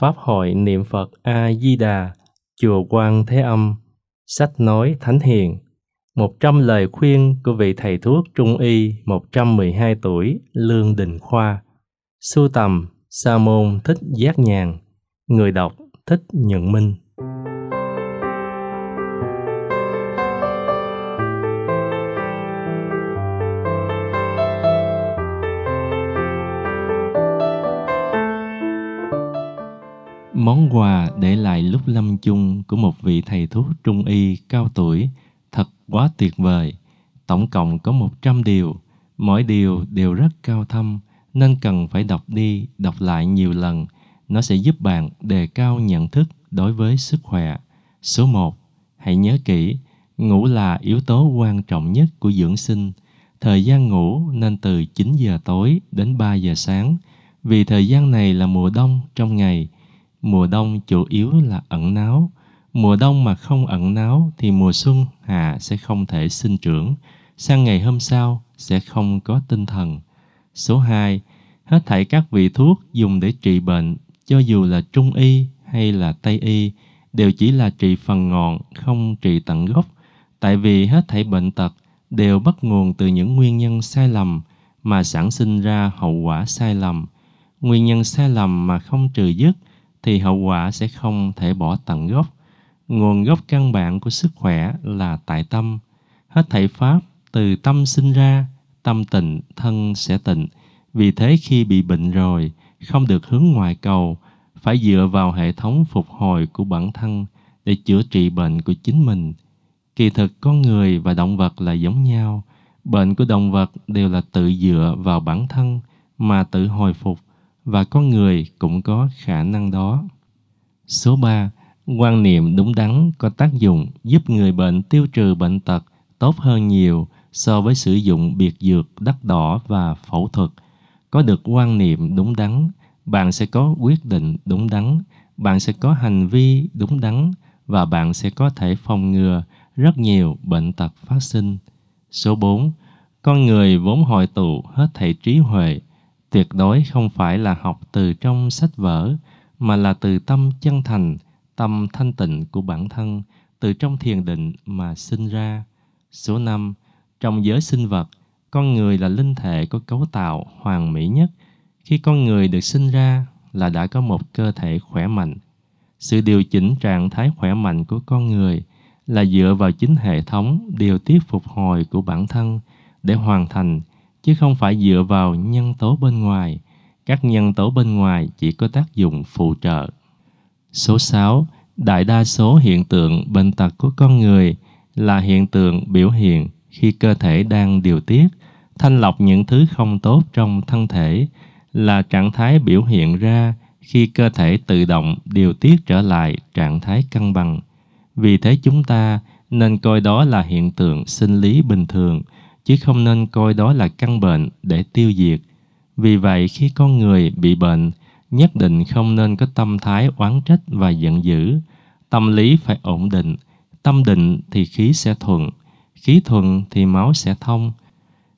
Pháp hội niệm Phật A-di-đà, Chùa Quan Thế Âm, Sách nói Thánh Hiền, 100 lời khuyên của vị thầy thuốc trung y 112 tuổi Lương Đình Khoa, sưu tầm Sa môn Thích Giác Nhàn, người đọc Thích Nhận Minh. món quà để lại lúc lâm chung của một vị thầy thuốc trung y cao tuổi thật quá tuyệt vời. Tổng cộng có 100 điều, mỗi điều đều rất cao thâm nên cần phải đọc đi, đọc lại nhiều lần. Nó sẽ giúp bạn đề cao nhận thức đối với sức khỏe. Số 1. Hãy nhớ kỹ, ngủ là yếu tố quan trọng nhất của dưỡng sinh. Thời gian ngủ nên từ 9 giờ tối đến 3 giờ sáng. Vì thời gian này là mùa đông trong ngày – Mùa đông chủ yếu là ẩn náu. Mùa đông mà không ẩn náu thì mùa xuân Hà sẽ không thể sinh trưởng. Sang ngày hôm sau sẽ không có tinh thần. Số 2. Hết thảy các vị thuốc dùng để trị bệnh, cho dù là trung y hay là tây y, đều chỉ là trị phần ngọn, không trị tận gốc. Tại vì hết thảy bệnh tật đều bắt nguồn từ những nguyên nhân sai lầm mà sản sinh ra hậu quả sai lầm. Nguyên nhân sai lầm mà không trừ dứt thì hậu quả sẽ không thể bỏ tận gốc. Nguồn gốc căn bản của sức khỏe là tại tâm. Hết thảy pháp từ tâm sinh ra, tâm tịnh, thân sẽ tịnh. Vì thế khi bị bệnh rồi, không được hướng ngoài cầu, phải dựa vào hệ thống phục hồi của bản thân để chữa trị bệnh của chính mình. Kỳ thực con người và động vật là giống nhau. Bệnh của động vật đều là tự dựa vào bản thân mà tự hồi phục và con người cũng có khả năng đó. Số 3. Quan niệm đúng đắn có tác dụng giúp người bệnh tiêu trừ bệnh tật tốt hơn nhiều so với sử dụng biệt dược đắt đỏ và phẫu thuật. Có được quan niệm đúng đắn, bạn sẽ có quyết định đúng đắn, bạn sẽ có hành vi đúng đắn và bạn sẽ có thể phòng ngừa rất nhiều bệnh tật phát sinh. Số 4. Con người vốn hội tụ hết thảy trí huệ tuyệt đối không phải là học từ trong sách vở mà là từ tâm chân thành tâm thanh tịnh của bản thân từ trong thiền định mà sinh ra số năm trong giới sinh vật con người là linh thể có cấu tạo hoàn mỹ nhất khi con người được sinh ra là đã có một cơ thể khỏe mạnh sự điều chỉnh trạng thái khỏe mạnh của con người là dựa vào chính hệ thống điều tiết phục hồi của bản thân để hoàn thành chứ không phải dựa vào nhân tố bên ngoài. Các nhân tố bên ngoài chỉ có tác dụng phụ trợ. Số 6. Đại đa số hiện tượng bệnh tật của con người là hiện tượng biểu hiện khi cơ thể đang điều tiết, thanh lọc những thứ không tốt trong thân thể là trạng thái biểu hiện ra khi cơ thể tự động điều tiết trở lại trạng thái cân bằng. Vì thế chúng ta nên coi đó là hiện tượng sinh lý bình thường – chứ không nên coi đó là căn bệnh để tiêu diệt. Vì vậy khi con người bị bệnh, nhất định không nên có tâm thái oán trách và giận dữ. Tâm lý phải ổn định, tâm định thì khí sẽ thuận, khí thuận thì máu sẽ thông,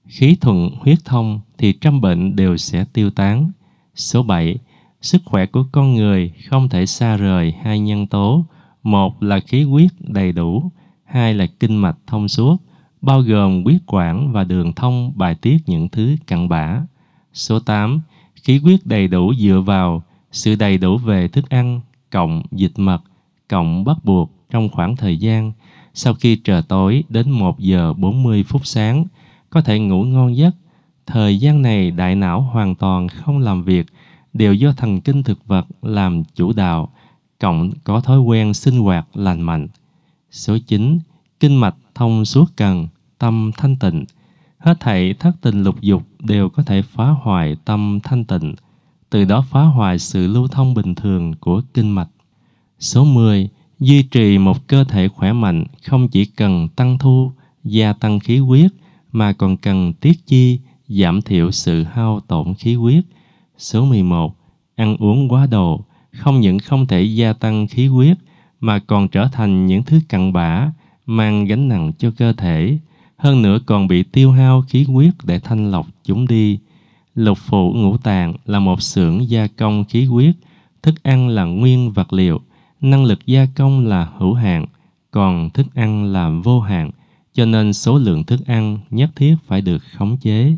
khí thuận huyết thông thì trăm bệnh đều sẽ tiêu tán. Số 7. Sức khỏe của con người không thể xa rời hai nhân tố. Một là khí huyết đầy đủ, hai là kinh mạch thông suốt bao gồm huyết quản và đường thông bài tiết những thứ cặn bã. Số 8. Khí huyết đầy đủ dựa vào sự đầy đủ về thức ăn, cộng dịch mật, cộng bắt buộc trong khoảng thời gian sau khi trời tối đến 1 giờ 40 phút sáng, có thể ngủ ngon giấc. Thời gian này đại não hoàn toàn không làm việc, đều do thần kinh thực vật làm chủ đạo, cộng có thói quen sinh hoạt lành mạnh. Số 9. Kinh mạch thông suốt cần tâm thanh tịnh. Hết thảy thất tình lục dục đều có thể phá hoại tâm thanh tịnh, từ đó phá hoại sự lưu thông bình thường của kinh mạch. Số 10. Duy trì một cơ thể khỏe mạnh không chỉ cần tăng thu, gia tăng khí huyết, mà còn cần tiết chi, giảm thiểu sự hao tổn khí huyết. Số 11. Ăn uống quá độ, không những không thể gia tăng khí huyết, mà còn trở thành những thứ cặn bã, mang gánh nặng cho cơ thể, hơn nữa còn bị tiêu hao khí huyết để thanh lọc chúng đi. Lục phủ ngũ tạng là một xưởng gia công khí huyết, thức ăn là nguyên vật liệu, năng lực gia công là hữu hạn, còn thức ăn là vô hạn, cho nên số lượng thức ăn nhất thiết phải được khống chế.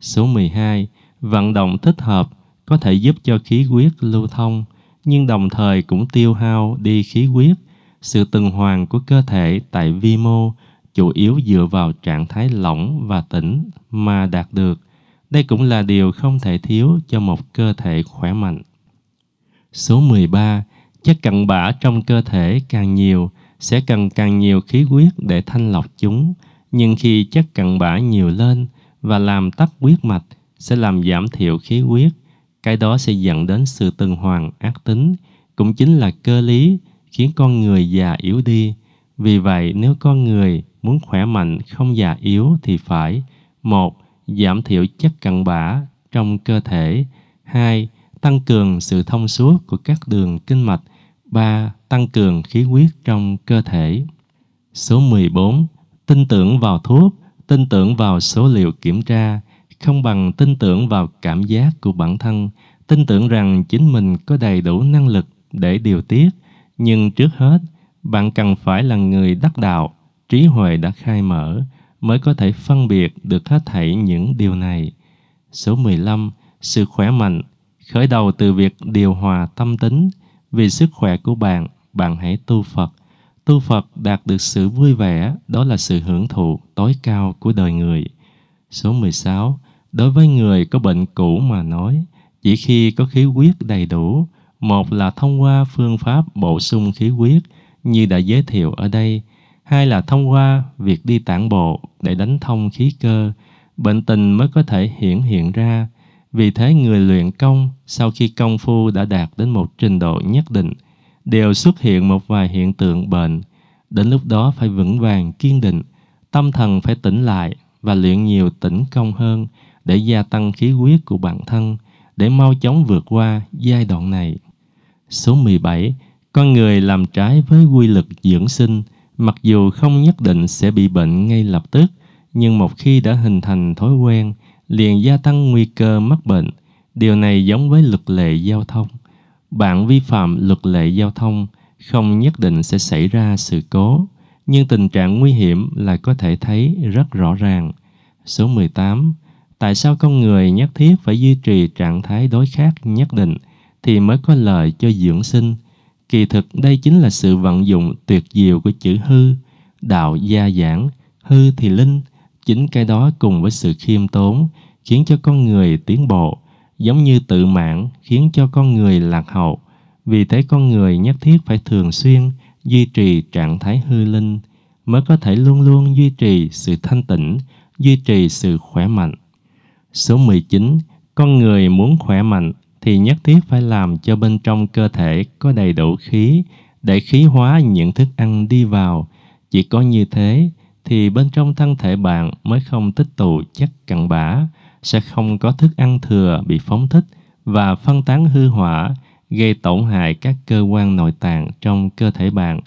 Số 12. Vận động thích hợp có thể giúp cho khí huyết lưu thông, nhưng đồng thời cũng tiêu hao đi khí huyết. Sự tuần hoàn của cơ thể tại vi mô chủ yếu dựa vào trạng thái lỏng và tĩnh mà đạt được. Đây cũng là điều không thể thiếu cho một cơ thể khỏe mạnh. Số 13. Chất cặn bã trong cơ thể càng nhiều, sẽ cần càng nhiều khí huyết để thanh lọc chúng. Nhưng khi chất cặn bã nhiều lên và làm tắc huyết mạch, sẽ làm giảm thiểu khí huyết. Cái đó sẽ dẫn đến sự tuần hoàn ác tính, cũng chính là cơ lý khiến con người già yếu đi. Vì vậy, nếu con người muốn khỏe mạnh không già yếu thì phải một giảm thiểu chất cặn bã trong cơ thể hai tăng cường sự thông suốt của các đường kinh mạch ba tăng cường khí huyết trong cơ thể số 14 tin tưởng vào thuốc tin tưởng vào số liệu kiểm tra không bằng tin tưởng vào cảm giác của bản thân tin tưởng rằng chính mình có đầy đủ năng lực để điều tiết nhưng trước hết bạn cần phải là người đắc đạo trí huệ đã khai mở mới có thể phân biệt được hết thảy những điều này. Số 15. Sự khỏe mạnh khởi đầu từ việc điều hòa tâm tính. Vì sức khỏe của bạn, bạn hãy tu Phật. Tu Phật đạt được sự vui vẻ, đó là sự hưởng thụ tối cao của đời người. Số 16. Đối với người có bệnh cũ mà nói, chỉ khi có khí huyết đầy đủ, một là thông qua phương pháp bổ sung khí huyết như đã giới thiệu ở đây, hai là thông qua việc đi tản bộ để đánh thông khí cơ, bệnh tình mới có thể hiển hiện ra. Vì thế người luyện công sau khi công phu đã đạt đến một trình độ nhất định đều xuất hiện một vài hiện tượng bệnh. Đến lúc đó phải vững vàng, kiên định, tâm thần phải tỉnh lại và luyện nhiều tỉnh công hơn để gia tăng khí huyết của bản thân, để mau chóng vượt qua giai đoạn này. Số 17. Con người làm trái với quy luật dưỡng sinh – Mặc dù không nhất định sẽ bị bệnh ngay lập tức, nhưng một khi đã hình thành thói quen, liền gia tăng nguy cơ mắc bệnh. Điều này giống với luật lệ giao thông. Bạn vi phạm luật lệ giao thông không nhất định sẽ xảy ra sự cố, nhưng tình trạng nguy hiểm là có thể thấy rất rõ ràng. Số 18. Tại sao con người nhất thiết phải duy trì trạng thái đối khác nhất định thì mới có lợi cho dưỡng sinh – Kỳ thực đây chính là sự vận dụng tuyệt diệu của chữ hư, đạo gia giảng, hư thì linh. Chính cái đó cùng với sự khiêm tốn khiến cho con người tiến bộ, giống như tự mãn khiến cho con người lạc hậu. Vì thế con người nhất thiết phải thường xuyên duy trì trạng thái hư linh mới có thể luôn luôn duy trì sự thanh tịnh, duy trì sự khỏe mạnh. Số 19. Con người muốn khỏe mạnh thì nhất thiết phải làm cho bên trong cơ thể có đầy đủ khí để khí hóa những thức ăn đi vào. Chỉ có như thế thì bên trong thân thể bạn mới không tích tụ chất cặn bã, sẽ không có thức ăn thừa bị phóng thích và phân tán hư hỏa, gây tổn hại các cơ quan nội tạng trong cơ thể bạn.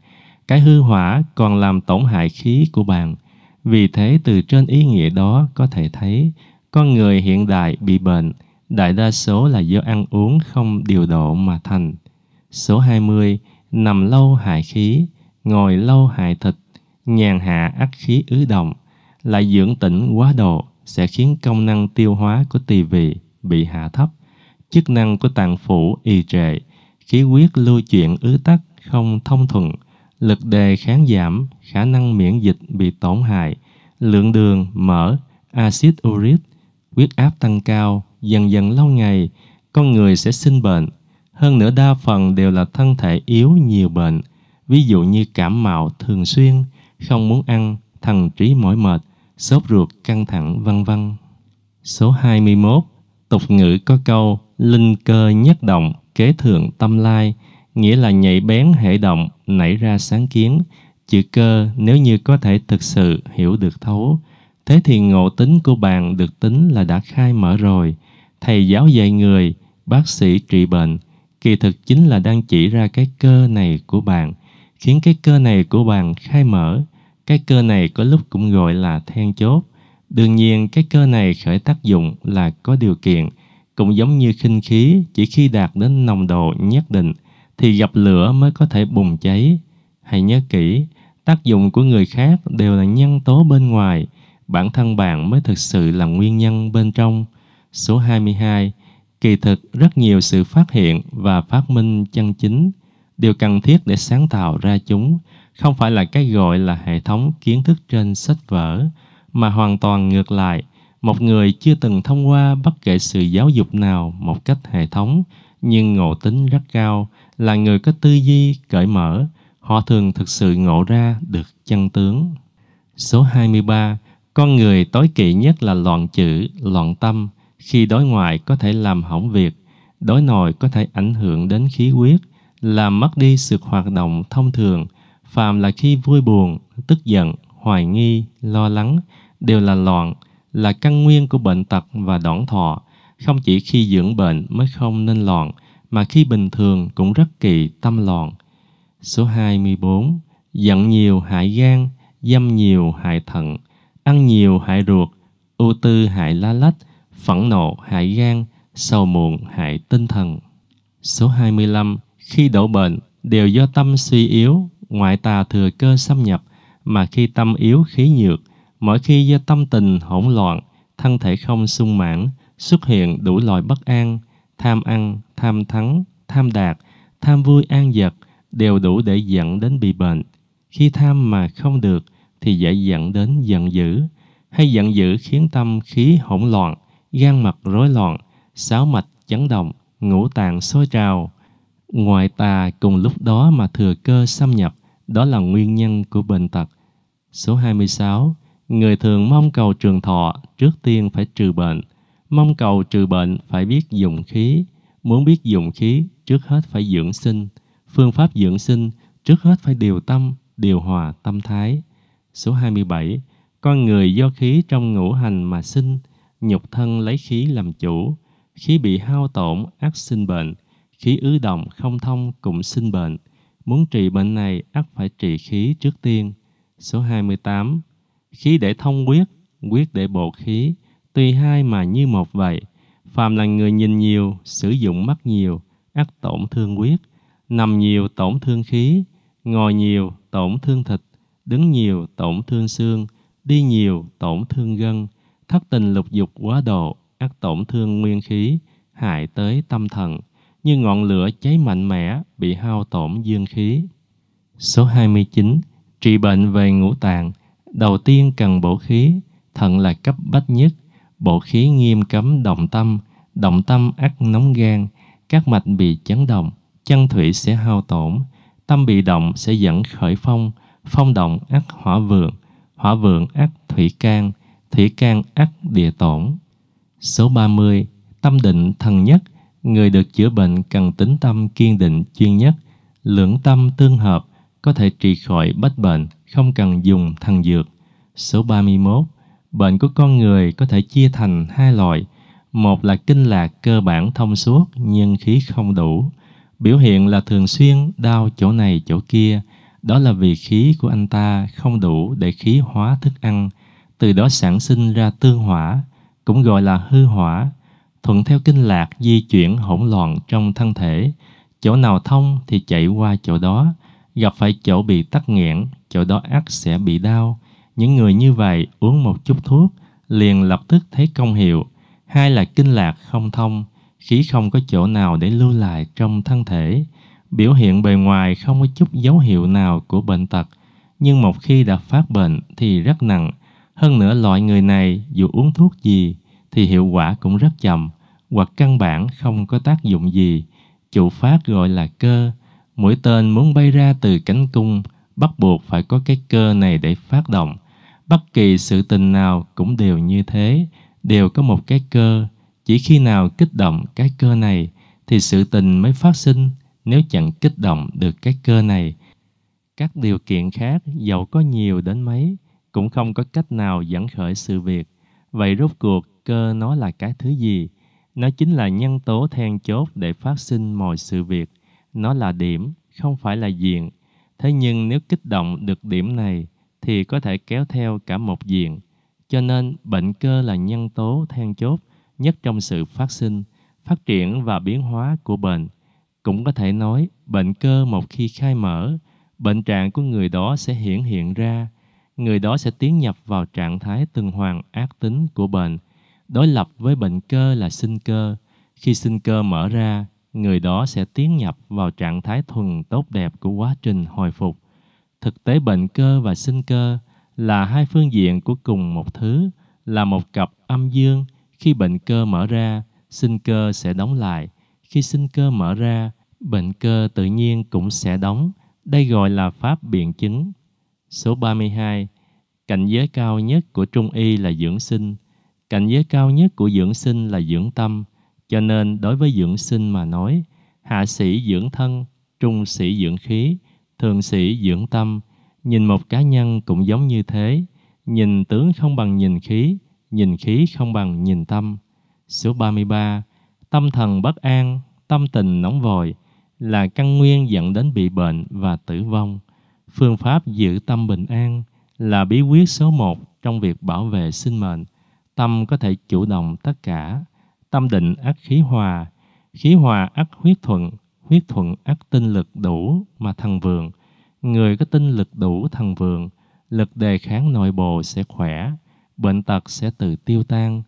Cái hư hỏa còn làm tổn hại khí của bạn. Vì thế từ trên ý nghĩa đó có thể thấy con người hiện đại bị bệnh đại đa số là do ăn uống không điều độ mà thành. Số 20, nằm lâu hại khí, ngồi lâu hại thịt, nhàn hạ ác khí ứ động, lại dưỡng tĩnh quá độ sẽ khiến công năng tiêu hóa của tỳ vị bị hạ thấp, chức năng của tạng phủ y trệ, khí huyết lưu chuyển ứ tắc không thông thuận, lực đề kháng giảm, khả năng miễn dịch bị tổn hại, lượng đường, mỡ, axit uric, huyết áp tăng cao, dần dần lâu ngày, con người sẽ sinh bệnh. Hơn nữa đa phần đều là thân thể yếu nhiều bệnh, ví dụ như cảm mạo thường xuyên, không muốn ăn, thần trí mỏi mệt, sốt ruột căng thẳng vân vân. Số 21, tục ngữ có câu linh cơ nhất động, kế thượng tâm lai, nghĩa là nhạy bén hệ động, nảy ra sáng kiến. Chữ cơ nếu như có thể thực sự hiểu được thấu, thế thì ngộ tính của bạn được tính là đã khai mở rồi – thầy giáo dạy người, bác sĩ trị bệnh, kỳ thực chính là đang chỉ ra cái cơ này của bạn, khiến cái cơ này của bạn khai mở. Cái cơ này có lúc cũng gọi là then chốt. Đương nhiên cái cơ này khởi tác dụng là có điều kiện, cũng giống như khinh khí chỉ khi đạt đến nồng độ nhất định thì gặp lửa mới có thể bùng cháy. Hãy nhớ kỹ, tác dụng của người khác đều là nhân tố bên ngoài, bản thân bạn mới thực sự là nguyên nhân bên trong. Số 22. Kỳ thực rất nhiều sự phát hiện và phát minh chân chính đều cần thiết để sáng tạo ra chúng, không phải là cái gọi là hệ thống kiến thức trên sách vở, mà hoàn toàn ngược lại, một người chưa từng thông qua bất kể sự giáo dục nào một cách hệ thống, nhưng ngộ tính rất cao, là người có tư duy cởi mở, họ thường thực sự ngộ ra được chân tướng. Số 23. Con người tối kỵ nhất là loạn chữ, loạn tâm – khi đối ngoại có thể làm hỏng việc, đối nội có thể ảnh hưởng đến khí huyết, làm mất đi sự hoạt động thông thường, phàm là khi vui buồn, tức giận, hoài nghi, lo lắng, đều là loạn, là căn nguyên của bệnh tật và đoạn thọ. Không chỉ khi dưỡng bệnh mới không nên loạn, mà khi bình thường cũng rất kỳ tâm loạn. Số 24. Giận nhiều hại gan, dâm nhiều hại thận, ăn nhiều hại ruột, ưu tư hại lá lách, phẫn nộ hại gan, sầu muộn hại tinh thần. Số 25. Khi đổ bệnh đều do tâm suy yếu, ngoại tà thừa cơ xâm nhập, mà khi tâm yếu khí nhược, mỗi khi do tâm tình hỗn loạn, thân thể không sung mãn, xuất hiện đủ loại bất an, tham ăn, tham thắng, tham đạt, tham vui an giật đều đủ để dẫn đến bị bệnh. Khi tham mà không được thì dễ dẫn đến giận dữ, hay giận dữ khiến tâm khí hỗn loạn, gan mặt rối loạn, sáu mạch chấn động, ngũ tạng sôi trào. Ngoại tà cùng lúc đó mà thừa cơ xâm nhập, đó là nguyên nhân của bệnh tật. Số 26. Người thường mong cầu trường thọ, trước tiên phải trừ bệnh. Mong cầu trừ bệnh phải biết dùng khí. Muốn biết dùng khí, trước hết phải dưỡng sinh. Phương pháp dưỡng sinh, trước hết phải điều tâm, điều hòa tâm thái. Số 27. Con người do khí trong ngũ hành mà sinh, nhục thân lấy khí làm chủ, khí bị hao tổn ác sinh bệnh, khí ứ động không thông cũng sinh bệnh. Muốn trị bệnh này ắt phải trị khí trước tiên. Số 28. Khí để thông quyết, quyết để bộ khí, tùy hai mà như một vậy. Phàm là người nhìn nhiều, sử dụng mắt nhiều, ắt tổn thương quyết. Nằm nhiều tổn thương khí, ngồi nhiều tổn thương thịt, đứng nhiều tổn thương xương, đi nhiều tổn thương gân, thất tình lục dục quá độ, ác tổn thương nguyên khí, hại tới tâm thần, như ngọn lửa cháy mạnh mẽ bị hao tổn dương khí. Số 29. Trị bệnh về ngũ tạng, đầu tiên cần bổ khí, thận là cấp bách nhất, bổ khí nghiêm cấm động tâm, động tâm ắt nóng gan, các mạch bị chấn động, chân thủy sẽ hao tổn, tâm bị động sẽ dẫn khởi phong, phong động ắt hỏa vượng, hỏa vượng ắt thủy can, thủy can ắt địa tổn. Số 30. Tâm định thần nhất, người được chữa bệnh cần tính tâm kiên định chuyên nhất, lưỡng tâm tương hợp, có thể trị khỏi bách bệnh, không cần dùng thần dược. Số 31. Bệnh của con người có thể chia thành hai loại. Một là kinh lạc cơ bản thông suốt nhưng khí không đủ. Biểu hiện là thường xuyên đau chỗ này chỗ kia. Đó là vì khí của anh ta không đủ để khí hóa thức ăn, từ đó sản sinh ra tương hỏa, cũng gọi là hư hỏa, thuận theo kinh lạc di chuyển hỗn loạn trong thân thể, chỗ nào thông thì chạy qua chỗ đó, gặp phải chỗ bị tắc nghẽn, chỗ đó ắt sẽ bị đau. Những người như vậy uống một chút thuốc, liền lập tức thấy công hiệu. Hai là kinh lạc không thông, khí không có chỗ nào để lưu lại trong thân thể. Biểu hiện bề ngoài không có chút dấu hiệu nào của bệnh tật, nhưng một khi đã phát bệnh thì rất nặng, hơn nữa loại người này dù uống thuốc gì thì hiệu quả cũng rất chậm hoặc căn bản không có tác dụng gì. Chủ phát gọi là cơ. Mũi tên muốn bay ra từ cánh cung bắt buộc phải có cái cơ này để phát động. Bất kỳ sự tình nào cũng đều như thế, đều có một cái cơ. Chỉ khi nào kích động cái cơ này thì sự tình mới phát sinh nếu chẳng kích động được cái cơ này. Các điều kiện khác dẫu có nhiều đến mấy cũng không có cách nào dẫn khởi sự việc. Vậy rốt cuộc cơ nó là cái thứ gì? Nó chính là nhân tố then chốt để phát sinh mọi sự việc. Nó là điểm, không phải là diện. Thế nhưng nếu kích động được điểm này thì có thể kéo theo cả một diện. Cho nên bệnh cơ là nhân tố then chốt nhất trong sự phát sinh, phát triển và biến hóa của bệnh. Cũng có thể nói bệnh cơ một khi khai mở, bệnh trạng của người đó sẽ hiển hiện ra, người đó sẽ tiến nhập vào trạng thái tuần hoàn ác tính của bệnh, đối lập với bệnh cơ là sinh cơ. Khi sinh cơ mở ra, người đó sẽ tiến nhập vào trạng thái thuần tốt đẹp của quá trình hồi phục. Thực tế bệnh cơ và sinh cơ là hai phương diện của cùng một thứ, là một cặp âm dương. Khi bệnh cơ mở ra, sinh cơ sẽ đóng lại. Khi sinh cơ mở ra, bệnh cơ tự nhiên cũng sẽ đóng. Đây gọi là pháp biện chứng Số 32. Cảnh giới cao nhất của Trung Y là dưỡng sinh. Cảnh giới cao nhất của dưỡng sinh là dưỡng tâm. Cho nên đối với dưỡng sinh mà nói, hạ sĩ dưỡng thân, trung sĩ dưỡng khí, thường sĩ dưỡng tâm. Nhìn một cá nhân cũng giống như thế. Nhìn tướng không bằng nhìn khí, nhìn khí không bằng nhìn tâm. Số 33. Tâm thần bất an, tâm tình nóng vội là căn nguyên dẫn đến bị bệnh và tử vong. Phương pháp giữ tâm bình an là bí quyết số một trong việc bảo vệ sinh mệnh. Tâm có thể chủ động tất cả. Tâm định ắt khí hòa, khí hòa ắt huyết thuận, huyết thuận ắt tinh lực đủ mà thần vượng. Người có tinh lực đủ thần vượng, lực đề kháng nội bộ sẽ khỏe, bệnh tật sẽ tự tiêu tan.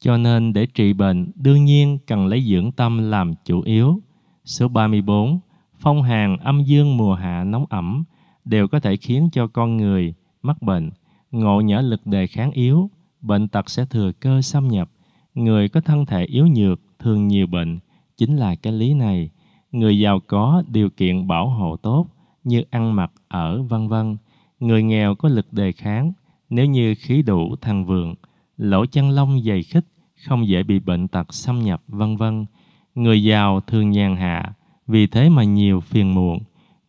Cho nên để trị bệnh, đương nhiên cần lấy dưỡng tâm làm chủ yếu. Số 34, phong hàn âm dương mùa hạ nóng ẩm, đều có thể khiến cho con người mắc bệnh, ngộ nhỡ lực đề kháng yếu, bệnh tật sẽ thừa cơ xâm nhập. Người có thân thể yếu nhược thường nhiều bệnh, chính là cái lý này. Người giàu có điều kiện bảo hộ tốt như ăn mặc ở vân vân. Người nghèo có lực đề kháng, nếu như khí đủ thăng vượng, lỗ chân lông dày khích không dễ bị bệnh tật xâm nhập vân vân. Người giàu thường nhàn hạ, vì thế mà nhiều phiền muộn.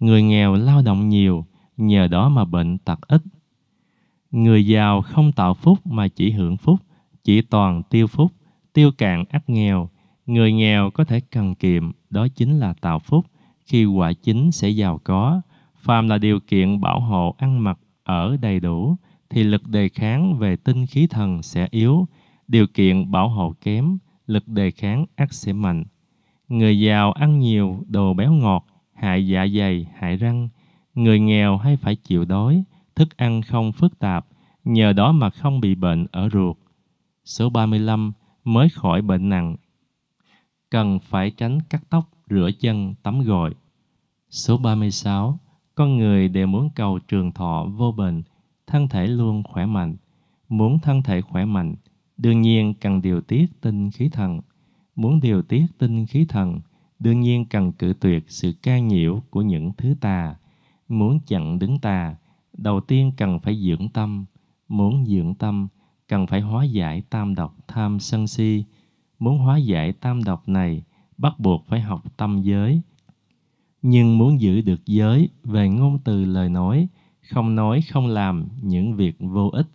Người nghèo lao động nhiều, nhờ đó mà bệnh tật ít. Người giàu không tạo phúc mà chỉ hưởng phúc, chỉ toàn tiêu phúc, tiêu cạn ắt nghèo. Người nghèo có thể cần kiệm, đó chính là tạo phúc, khi quả chính sẽ giàu có. Phàm là điều kiện bảo hộ ăn mặc ở đầy đủ, thì lực đề kháng về tinh khí thần sẽ yếu, điều kiện bảo hộ kém, lực đề kháng ắt sẽ mạnh. Người giàu ăn nhiều đồ béo ngọt, hại dạ dày, hại răng. Người nghèo hay phải chịu đói, thức ăn không phức tạp, nhờ đó mà không bị bệnh ở ruột. Số 35 mới khỏi bệnh nặng. Cần phải tránh cắt tóc, rửa chân, tắm gội. Số 36 Con người đều muốn cầu trường thọ vô bệnh, thân thể luôn khỏe mạnh. Muốn thân thể khỏe mạnh, đương nhiên cần điều tiết tinh khí thần. Muốn điều tiết tinh khí thần, đương nhiên cần cự tuyệt sự ca nhiễu của những thứ tà. Muốn chặn đứng tà, đầu tiên cần phải dưỡng tâm. Muốn dưỡng tâm, cần phải hóa giải tam độc tham sân si. Muốn hóa giải tam độc này, bắt buộc phải học tâm giới. Nhưng muốn giữ được giới về ngôn từ lời nói, không nói không làm những việc vô ích,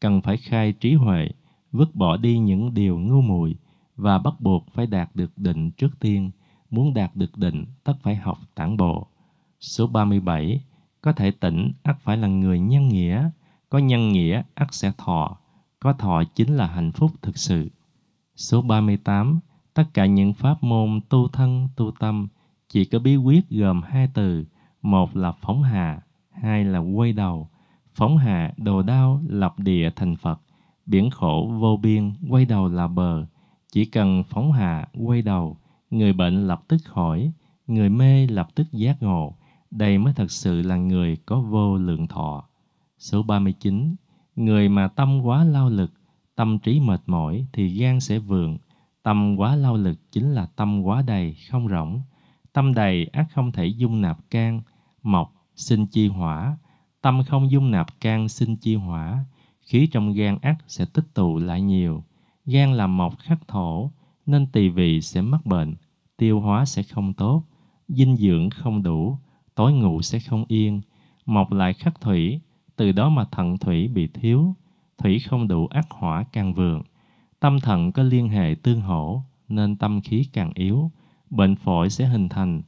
cần phải khai trí huệ, vứt bỏ đi những điều ngu muội và bắt buộc phải đạt được định trước tiên muốn đạt được định tất phải học tản bộ. Số 37, có thể tỉnh ắt phải là người nhân nghĩa, có nhân nghĩa ắt sẽ thọ, có thọ chính là hạnh phúc thực sự. Số 38, tất cả những pháp môn tu thân, tu tâm chỉ có bí quyết gồm hai từ, một là phóng hạ, hai là quay đầu. Phóng hạ đồ đao lập địa thành Phật, biển khổ vô biên, quay đầu là bờ. Chỉ cần phóng hạ, quay đầu, Người bệnh lập tức khỏi, người mê lập tức giác ngộ. Đây mới thật sự là người có vô lượng thọ. Số 39. Người mà tâm quá lao lực, tâm trí mệt mỏi thì gan sẽ vượng. Tâm quá lao lực chính là tâm quá đầy, không rỗng. Tâm đầy ác không thể dung nạp can, mộc, sinh chi hỏa. Tâm không dung nạp can sinh chi hỏa, khí trong gan ác sẽ tích tụ lại nhiều. Gan là mộc khắc thổ, nên tỳ vị sẽ mắc bệnh, tiêu hóa sẽ không tốt, dinh dưỡng không đủ, tối ngủ sẽ không yên, mọc lại khắc thủy, từ đó mà thận thủy bị thiếu, thủy không đủ ác hỏa càng vượng. Tâm thận có liên hệ tương hỗ, nên tâm khí càng yếu, bệnh phổi sẽ hình thành.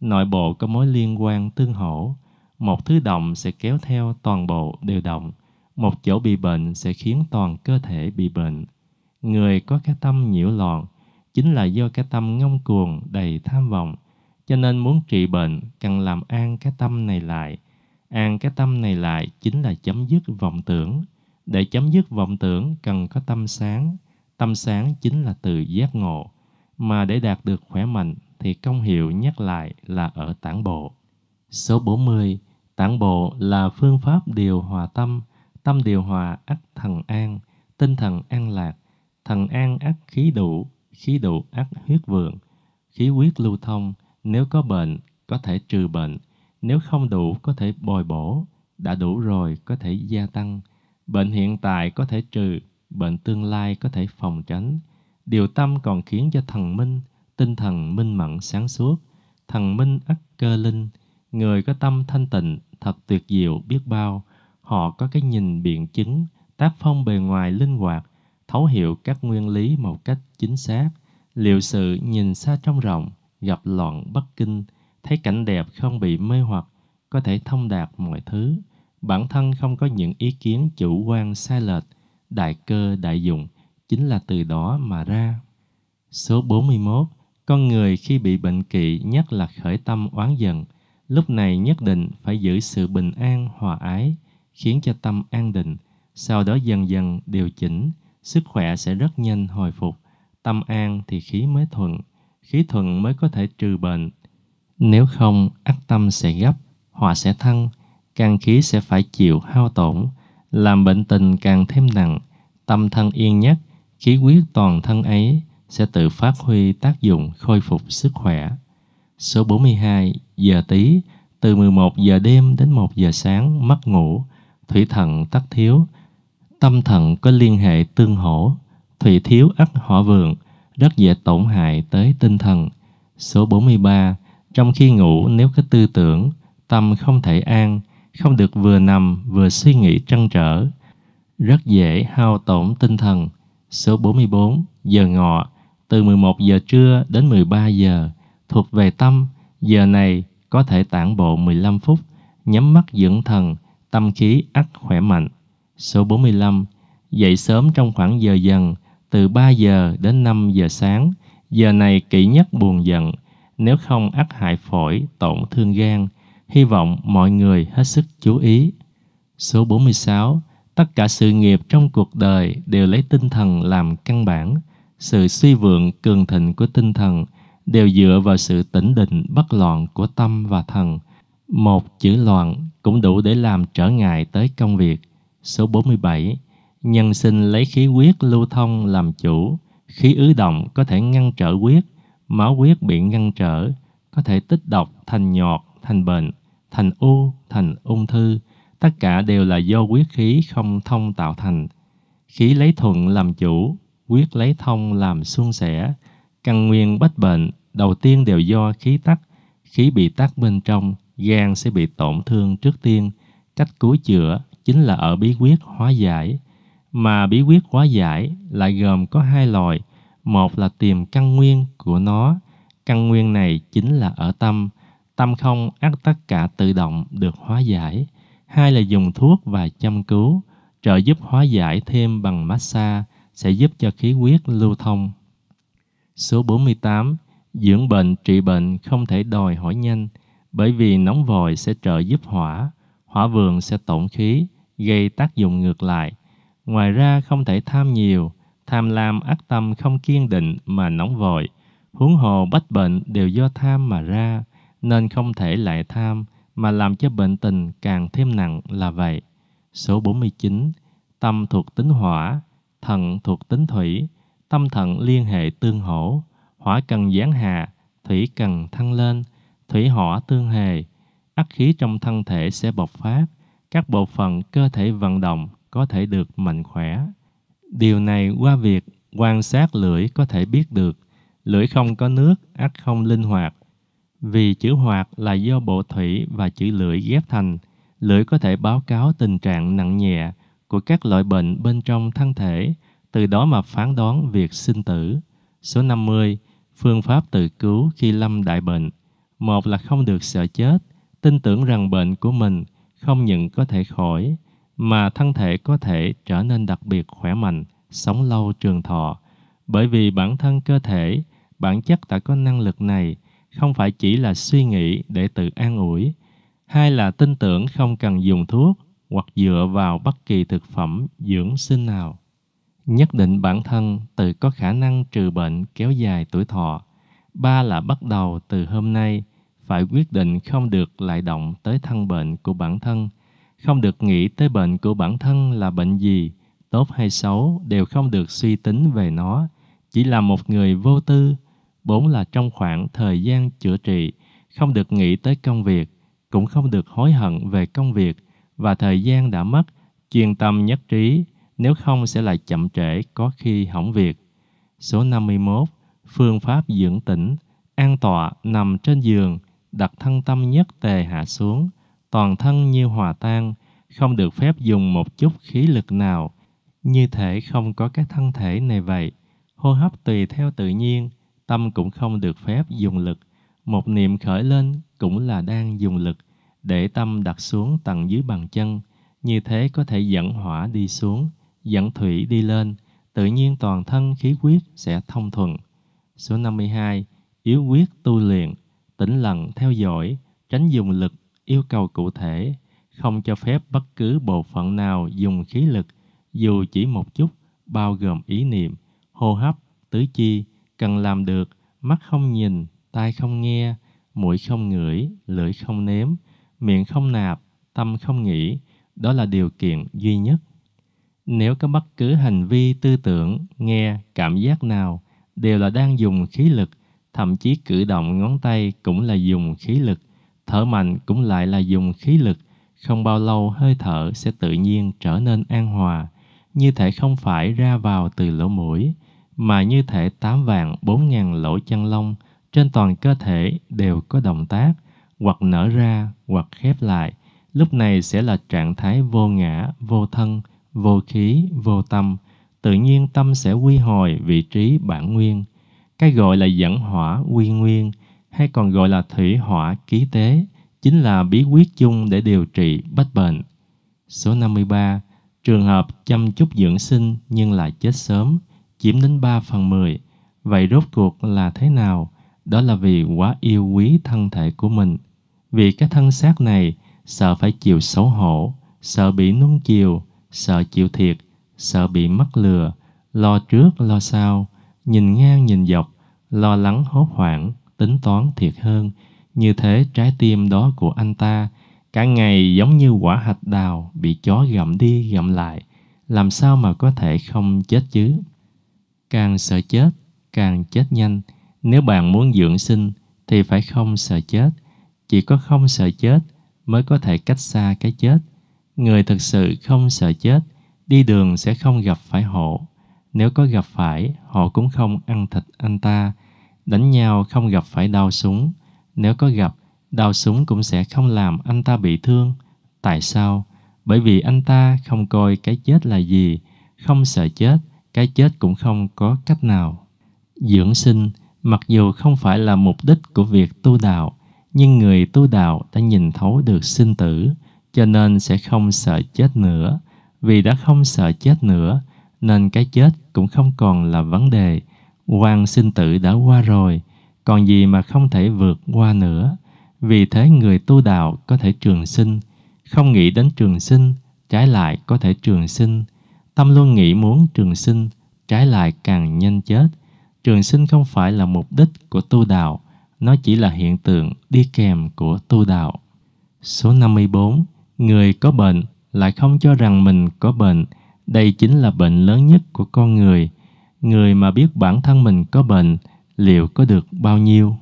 Nội bộ có mối liên quan tương hỗ, một thứ động sẽ kéo theo toàn bộ đều động, một chỗ bị bệnh sẽ khiến toàn cơ thể bị bệnh. Người có cái tâm nhiễu loạn chính là do cái tâm ngông cuồng đầy tham vọng cho nên muốn trị bệnh cần làm an cái tâm này lại an cái tâm này lại chính là chấm dứt vọng tưởng để chấm dứt vọng tưởng cần có tâm sáng tâm sáng chính là từ giác ngộ mà để đạt được khỏe mạnh thì công hiệu nhắc lại là ở tản bộ số 40 tản bộ là phương pháp điều hòa tâm tâm điều hòa ắt thần an tinh thần an lạc thần an ắt khí đủ khí đủ ắt huyết vượng, khí huyết lưu thông, nếu có bệnh có thể trừ bệnh, nếu không đủ có thể bồi bổ, đã đủ rồi có thể gia tăng, bệnh hiện tại có thể trừ, bệnh tương lai có thể phòng tránh. Điều tâm còn khiến cho thần minh, tinh thần minh mẫn sáng suốt, thần minh ắt cơ linh, người có tâm thanh tịnh, thật tuyệt diệu biết bao, họ có cái nhìn biện chứng, tác phong bề ngoài linh hoạt, thấu hiểu các nguyên lý một cách chính xác, liệu sự nhìn xa trong rộng, gặp loạn bất kinh, thấy cảnh đẹp không bị mê hoặc, có thể thông đạt mọi thứ, bản thân không có những ý kiến chủ quan sai lệch, đại cơ đại dụng chính là từ đó mà ra. Số 41, con người khi bị bệnh kỵ nhất là khởi tâm oán giận, lúc này nhất định phải giữ sự bình an hòa ái, khiến cho tâm an định, sau đó dần dần điều chỉnh sức khỏe sẽ rất nhanh hồi phục. Tâm an thì khí mới thuận, khí thuận mới có thể trừ bệnh. Nếu không, ác tâm sẽ gấp, họa sẽ thăng, càng khí sẽ phải chịu hao tổn, làm bệnh tình càng thêm nặng. Tâm thân yên nhất, khí huyết toàn thân ấy sẽ tự phát huy tác dụng khôi phục sức khỏe. Số 42, giờ tí, từ 11 giờ đêm đến 1 giờ sáng, mất ngủ, thủy thận tắc thiếu, Tâm thận có liên hệ tương hỗ, thủy thiếu ắt họ vượng, rất dễ tổn hại tới tinh thần. Số 43. Trong khi ngủ nếu có tư tưởng, tâm không thể an, không được vừa nằm vừa suy nghĩ trăn trở, rất dễ hao tổn tinh thần. Số 44. Giờ ngọ, từ 11 giờ trưa đến 13 giờ, thuộc về tâm, giờ này có thể tản bộ 15 phút, nhắm mắt dưỡng thần, tâm khí ắt khỏe mạnh. Số 45. Dậy sớm trong khoảng giờ dần, từ 3 giờ đến 5 giờ sáng. Giờ này kỹ nhất buồn giận, nếu không ắt hại phổi, tổn thương gan. Hy vọng mọi người hết sức chú ý. Số 46. Tất cả sự nghiệp trong cuộc đời đều lấy tinh thần làm căn bản. Sự suy vượng cường thịnh của tinh thần đều dựa vào sự tĩnh định bất loạn của tâm và thần. Một chữ loạn cũng đủ để làm trở ngại tới công việc. Số 47. Nhân sinh lấy khí huyết lưu thông làm chủ. Khí ứ động có thể ngăn trở huyết. Máu huyết bị ngăn trở. Có thể tích độc thành nhọt, thành bệnh, thành u, thành ung thư. Tất cả đều là do huyết khí không thông tạo thành. Khí lấy thuận làm chủ. Huyết lấy thông làm suôn sẻ. Căn nguyên bách bệnh đầu tiên đều do khí tắc. Khí bị tắc bên trong, gan sẽ bị tổn thương trước tiên. Cách cứu chữa chính là ở bí quyết hóa giải. Mà bí quyết hóa giải lại gồm có hai loại. Một là tìm căn nguyên của nó. Căn nguyên này chính là ở tâm. Tâm không ắt tất cả tự động được hóa giải. Hai là dùng thuốc và chăm cứu, trợ giúp hóa giải thêm bằng massage sẽ giúp cho khí huyết lưu thông. Số 48. Dưỡng bệnh trị bệnh không thể đòi hỏi nhanh, bởi vì nóng vòi sẽ trợ giúp hỏa, hỏa vườn sẽ tổn khí, gây tác dụng ngược lại. Ngoài ra không thể tham nhiều, tham lam ác tâm không kiên định mà nóng vội. Huống hồ bách bệnh đều do tham mà ra, nên không thể lại tham mà làm cho bệnh tình càng thêm nặng là vậy. Số 49. Tâm thuộc tính hỏa, thận thuộc tính thủy, tâm thận liên hệ tương hỗ, hỏa cần giáng hạ, thủy cần thăng lên, thủy hỏa tương hề, ác khí trong thân thể sẽ bộc phát, các bộ phận cơ thể vận động có thể được mạnh khỏe. Điều này qua việc quan sát lưỡi có thể biết được lưỡi không có nước, ắt không linh hoạt. Vì chữ hoạt là do bộ thủy và chữ lưỡi ghép thành, lưỡi có thể báo cáo tình trạng nặng nhẹ của các loại bệnh bên trong thân thể, từ đó mà phán đoán việc sinh tử. Số 50. Phương pháp tự cứu khi lâm đại bệnh. Một là không được sợ chết, tin tưởng rằng bệnh của mình không những có thể khỏi mà thân thể có thể trở nên đặc biệt khỏe mạnh, sống lâu trường thọ. Bởi vì bản thân cơ thể, bản chất đã có năng lực này, không phải chỉ là suy nghĩ để tự an ủi, hay là tin tưởng không cần dùng thuốc hoặc dựa vào bất kỳ thực phẩm dưỡng sinh nào. Nhất định bản thân tự có khả năng trừ bệnh kéo dài tuổi thọ. Ba là bắt đầu từ hôm nay – phải quyết định không được lại động tới thân bệnh của bản thân, không được nghĩ tới bệnh của bản thân là bệnh gì, tốt hay xấu đều không được suy tính về nó, chỉ là một người vô tư. Bốn là trong khoảng thời gian chữa trị, không được nghĩ tới công việc, cũng không được hối hận về công việc và thời gian đã mất, chuyên tâm nhất trí, nếu không sẽ lại chậm trễ có khi hỏng việc. Số 51, phương pháp dưỡng tĩnh, an tọa nằm trên giường, đặt thân tâm nhất tề hạ xuống, toàn thân như hòa tan, không được phép dùng một chút khí lực nào, như thể không có cái thân thể này vậy. Hô hấp tùy theo tự nhiên, tâm cũng không được phép dùng lực. Một niệm khởi lên cũng là đang dùng lực, để tâm đặt xuống tầng dưới bàn chân. Như thế có thể dẫn hỏa đi xuống, dẫn thủy đi lên, tự nhiên toàn thân khí huyết sẽ thông thuận. Số 52. Yếu quyết tu luyện tĩnh lặng theo dõi, tránh dùng lực, yêu cầu cụ thể, không cho phép bất cứ bộ phận nào dùng khí lực, dù chỉ một chút, bao gồm ý niệm, hô hấp, tứ chi, cần làm được, mắt không nhìn, tai không nghe, mũi không ngửi, lưỡi không nếm, miệng không nạp, tâm không nghĩ, đó là điều kiện duy nhất. Nếu có bất cứ hành vi tư tưởng, nghe, cảm giác nào, đều là đang dùng khí lực – thậm chí cử động ngón tay cũng là dùng khí lực, thở mạnh cũng lại là dùng khí lực, không bao lâu hơi thở sẽ tự nhiên trở nên an hòa, như thể không phải ra vào từ lỗ mũi, mà như thể tám vạn bốn ngàn lỗ chân lông trên toàn cơ thể đều có động tác, hoặc nở ra hoặc khép lại. Lúc này sẽ là trạng thái vô ngã, vô thân, vô khí, vô tâm. Tự nhiên tâm sẽ quy hồi vị trí bản nguyên. Cái gọi là dẫn hỏa quy nguyên hay còn gọi là thủy hỏa ký tế chính là bí quyết chung để điều trị bách bệnh. Số 53. Trường hợp chăm chút dưỡng sinh nhưng lại chết sớm, chiếm đến 3 phần 10. Vậy rốt cuộc là thế nào? Đó là vì quá yêu quý thân thể của mình. Vì cái thân xác này sợ phải chịu xấu hổ, sợ bị nuông chiều, sợ chịu thiệt, sợ bị mắc lừa, lo trước lo sau, nhìn ngang nhìn dọc, lo lắng hốt hoảng, tính toán thiệt hơn. Như thế trái tim đó của anh ta cả ngày giống như quả hạch đào bị chó gặm đi gặm lại. Làm sao mà có thể không chết chứ? Càng sợ chết, càng chết nhanh. Nếu bạn muốn dưỡng sinh thì phải không sợ chết. Chỉ có không sợ chết mới có thể cách xa cái chết. Người thực sự không sợ chết, đi đường sẽ không gặp phải hộ. Nếu có gặp phải, họ cũng không ăn thịt anh ta. Đánh nhau không gặp phải đau súng. Nếu có gặp, đau súng cũng sẽ không làm anh ta bị thương. Tại sao? Bởi vì anh ta không coi cái chết là gì, không sợ chết, cái chết cũng không có cách nào. Dưỡng sinh, mặc dù không phải là mục đích của việc tu đạo, nhưng người tu đạo đã nhìn thấu được sinh tử, cho nên sẽ không sợ chết nữa. Vì đã không sợ chết nữa, nên cái chết cũng không còn là vấn đề. Quan sinh tử đã qua rồi, còn gì mà không thể vượt qua nữa. Vì thế người tu đạo có thể trường sinh, không nghĩ đến trường sinh, trái lại có thể trường sinh. Tâm luôn nghĩ muốn trường sinh, trái lại càng nhanh chết. Trường sinh không phải là mục đích của tu đạo, nó chỉ là hiện tượng đi kèm của tu đạo. Số 54. Người có bệnh lại không cho rằng mình có bệnh, đây chính là bệnh lớn nhất của con người. Người mà biết bản thân mình có bệnh, liệu có được bao nhiêu?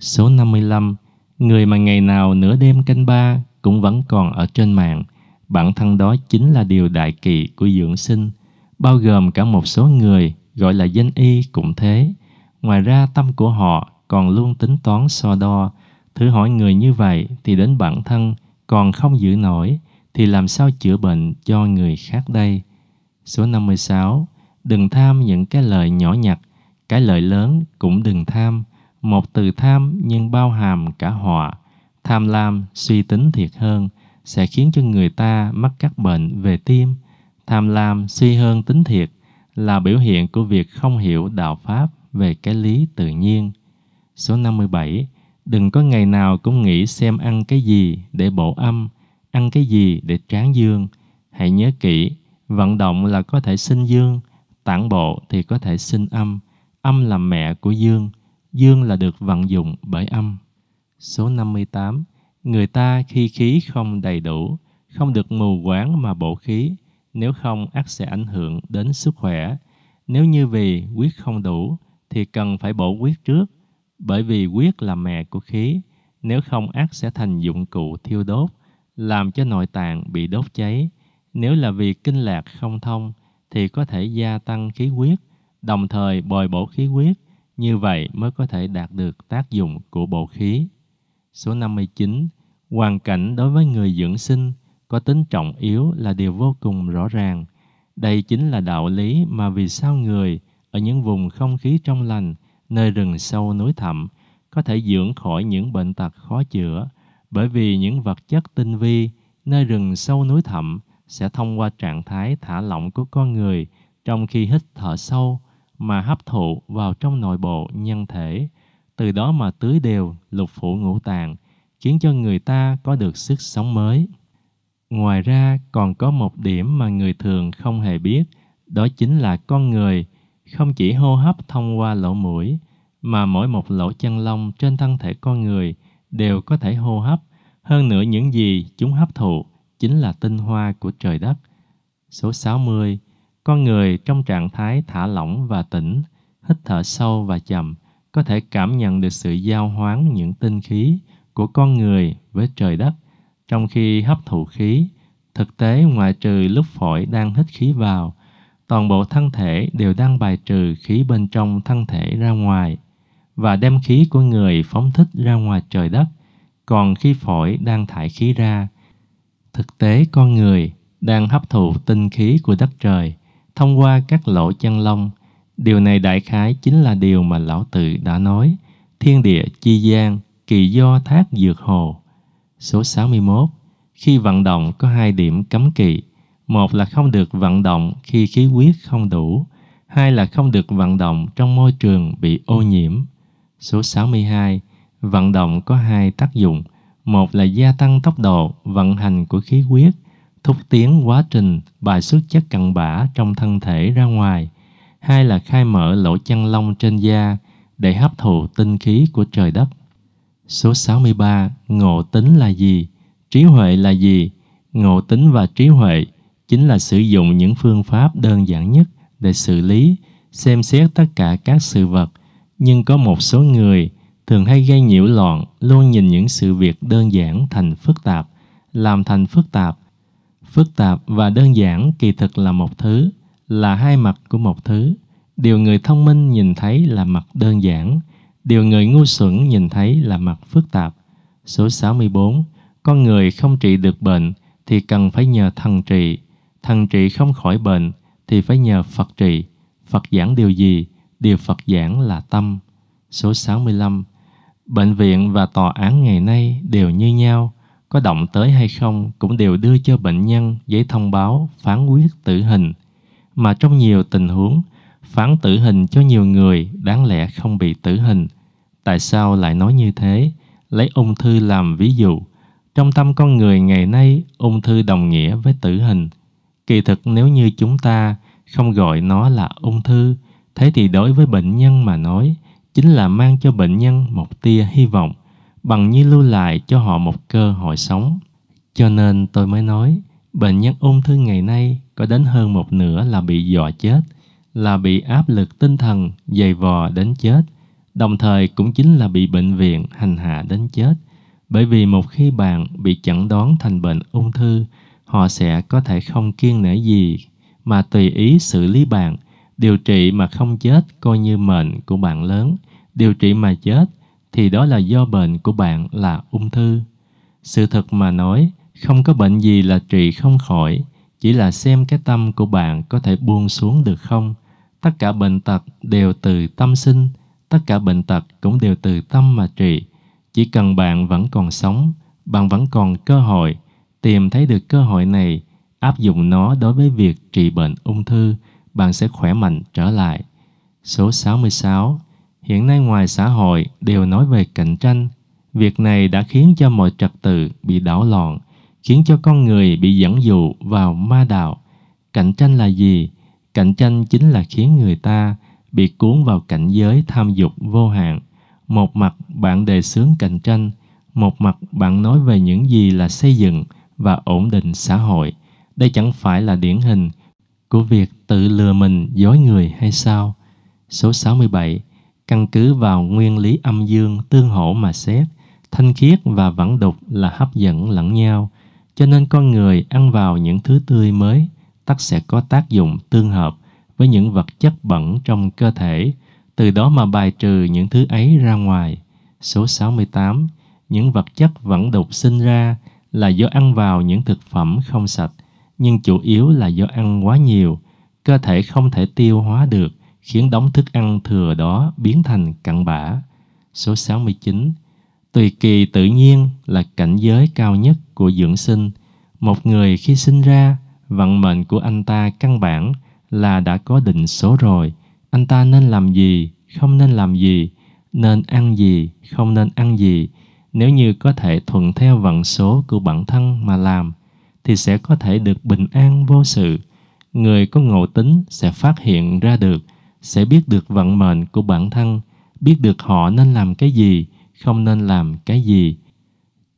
Số 55. Người mà ngày nào nửa đêm canh ba cũng vẫn còn ở trên mạng. Bản thân đó chính là điều đại kỵ của dưỡng sinh, bao gồm cả một số người gọi là danh y cũng thế. Ngoài ra tâm của họ còn luôn tính toán so đo. Thử hỏi người như vậy thì đến bản thân còn không giữ nổi, thì làm sao chữa bệnh cho người khác đây? Số 56. Đừng tham những cái lợi nhỏ nhặt, cái lợi lớn cũng đừng tham. Một từ tham nhưng bao hàm cả họa. Tham lam, suy tính thiệt hơn, sẽ khiến cho người ta mắc các bệnh về tim. Tham lam, suy hơn tính thiệt là biểu hiện của việc không hiểu đạo Pháp về cái lý tự nhiên. Số 57. Đừng có ngày nào cũng nghĩ xem ăn cái gì để bổ âm, ăn cái gì để tráng dương. Hãy nhớ kỹ Vận động là có thể sinh dương, tản bộ thì có thể sinh âm. Âm là mẹ của dương, dương là được vận dụng bởi âm. Số 58. Người ta khi khí không đầy đủ, không được mù quáng mà bổ khí, nếu không ắt sẽ ảnh hưởng đến sức khỏe. Nếu như vì quyết không đủ, thì cần phải bổ quyết trước, bởi vì quyết là mẹ của khí, nếu không ác sẽ thành dụng cụ thiêu đốt, làm cho nội tạng bị đốt cháy, nếu là vì kinh lạc không thông thì có thể gia tăng khí huyết, đồng thời bồi bổ khí huyết, như vậy mới có thể đạt được tác dụng của bộ khí. Số 59. Hoàn cảnh đối với người dưỡng sinh có tính trọng yếu là điều vô cùng rõ ràng. Đây chính là đạo lý mà vì sao người ở những vùng không khí trong lành, nơi rừng sâu núi thẳm, có thể dưỡng khỏi những bệnh tật khó chữa, bởi vì những vật chất tinh vi nơi rừng sâu núi thẳm sẽ thông qua trạng thái thả lỏng của con người trong khi hít thở sâu mà hấp thụ vào trong nội bộ nhân thể, từ đó mà tưới đều lục phủ ngũ tạng, khiến cho người ta có được sức sống mới. Ngoài ra còn có một điểm mà người thường không hề biết, đó chính là con người không chỉ hô hấp thông qua lỗ mũi, mà mỗi một lỗ chân lông trên thân thể con người đều có thể hô hấp hơn nữa những gì chúng hấp thụ chính là tinh hoa của trời đất. Số 60. Con người trong trạng thái thả lỏng và tỉnh, hít thở sâu và chậm, có thể cảm nhận được sự giao hoán những tinh khí của con người với trời đất. Trong khi hấp thụ khí, thực tế ngoại trừ lúc phổi đang hít khí vào, toàn bộ thân thể đều đang bài trừ khí bên trong thân thể ra ngoài và đem khí của người phóng thích ra ngoài trời đất. Còn khi phổi đang thải khí ra, Thực tế con người đang hấp thụ tinh khí của đất trời thông qua các lỗ chân lông. Điều này đại khái chính là điều mà Lão Tử đã nói. Thiên địa chi gian, kỳ do thác dược hồ. Số 61. Khi vận động có hai điểm cấm kỵ. Một là không được vận động khi khí huyết không đủ. Hai là không được vận động trong môi trường bị ô nhiễm. Số 62. Vận động có hai tác dụng. Một là gia tăng tốc độ vận hành của khí huyết, thúc tiến quá trình bài xuất chất cặn bã trong thân thể ra ngoài. Hai là khai mở lỗ chân lông trên da để hấp thụ tinh khí của trời đất. Số 63. Ngộ tính là gì? Trí huệ là gì? Ngộ tính và trí huệ chính là sử dụng những phương pháp đơn giản nhất để xử lý, xem xét tất cả các sự vật. Nhưng có một số người thường hay gây nhiễu loạn, luôn nhìn những sự việc đơn giản thành phức tạp, làm thành phức tạp. Phức tạp và đơn giản kỳ thực là một thứ, là hai mặt của một thứ. Điều người thông minh nhìn thấy là mặt đơn giản, điều người ngu xuẩn nhìn thấy là mặt phức tạp. Số 64, con người không trị được bệnh thì cần phải nhờ thần trị, thần trị không khỏi bệnh thì phải nhờ Phật trị. Phật giảng điều gì? Điều Phật giảng là tâm. Số 65 Bệnh viện và tòa án ngày nay đều như nhau, có động tới hay không cũng đều đưa cho bệnh nhân giấy thông báo phán quyết tử hình, mà trong nhiều tình huống, phán tử hình cho nhiều người đáng lẽ không bị tử hình. Tại sao lại nói như thế? Lấy ung thư làm ví dụ, trong tâm con người ngày nay, ung thư đồng nghĩa với tử hình. Kỳ thực nếu như chúng ta không gọi nó là ung thư, thế thì đối với bệnh nhân mà nói, chính là mang cho bệnh nhân một tia hy vọng bằng như lưu lại cho họ một cơ hội sống. Cho nên tôi mới nói, bệnh nhân ung thư ngày nay có đến hơn một nửa là bị dọa chết, là bị áp lực tinh thần dày vò đến chết, đồng thời cũng chính là bị bệnh viện hành hạ đến chết. Bởi vì một khi bạn bị chẩn đoán thành bệnh ung thư, họ sẽ có thể không kiêng nể gì mà tùy ý xử lý bạn, điều trị mà không chết coi như mệnh của bạn lớn điều trị mà chết thì đó là do bệnh của bạn là ung thư. Sự thật mà nói, không có bệnh gì là trị không khỏi, chỉ là xem cái tâm của bạn có thể buông xuống được không. Tất cả bệnh tật đều từ tâm sinh, tất cả bệnh tật cũng đều từ tâm mà trị. Chỉ cần bạn vẫn còn sống, bạn vẫn còn cơ hội, tìm thấy được cơ hội này, áp dụng nó đối với việc trị bệnh ung thư, bạn sẽ khỏe mạnh trở lại. Số 66 hiện nay ngoài xã hội đều nói về cạnh tranh. Việc này đã khiến cho mọi trật tự bị đảo lộn, khiến cho con người bị dẫn dụ vào ma đạo. Cạnh tranh là gì? Cạnh tranh chính là khiến người ta bị cuốn vào cảnh giới tham dục vô hạn. Một mặt bạn đề xướng cạnh tranh, một mặt bạn nói về những gì là xây dựng và ổn định xã hội. Đây chẳng phải là điển hình của việc tự lừa mình dối người hay sao? Số 67 Căn cứ vào nguyên lý âm dương tương hỗ mà xét, thanh khiết và vẫn đục là hấp dẫn lẫn nhau, cho nên con người ăn vào những thứ tươi mới tất sẽ có tác dụng tương hợp với những vật chất bẩn trong cơ thể, từ đó mà bài trừ những thứ ấy ra ngoài. Số 68. Những vật chất vẫn đục sinh ra là do ăn vào những thực phẩm không sạch, nhưng chủ yếu là do ăn quá nhiều, cơ thể không thể tiêu hóa được khiến đống thức ăn thừa đó biến thành cặn bã. Số 69. Tùy kỳ tự nhiên là cảnh giới cao nhất của dưỡng sinh. Một người khi sinh ra, vận mệnh của anh ta căn bản là đã có định số rồi. Anh ta nên làm gì, không nên làm gì, nên ăn gì, không nên ăn gì. Nếu như có thể thuận theo vận số của bản thân mà làm, thì sẽ có thể được bình an vô sự. Người có ngộ tính sẽ phát hiện ra được – sẽ biết được vận mệnh của bản thân, biết được họ nên làm cái gì, không nên làm cái gì.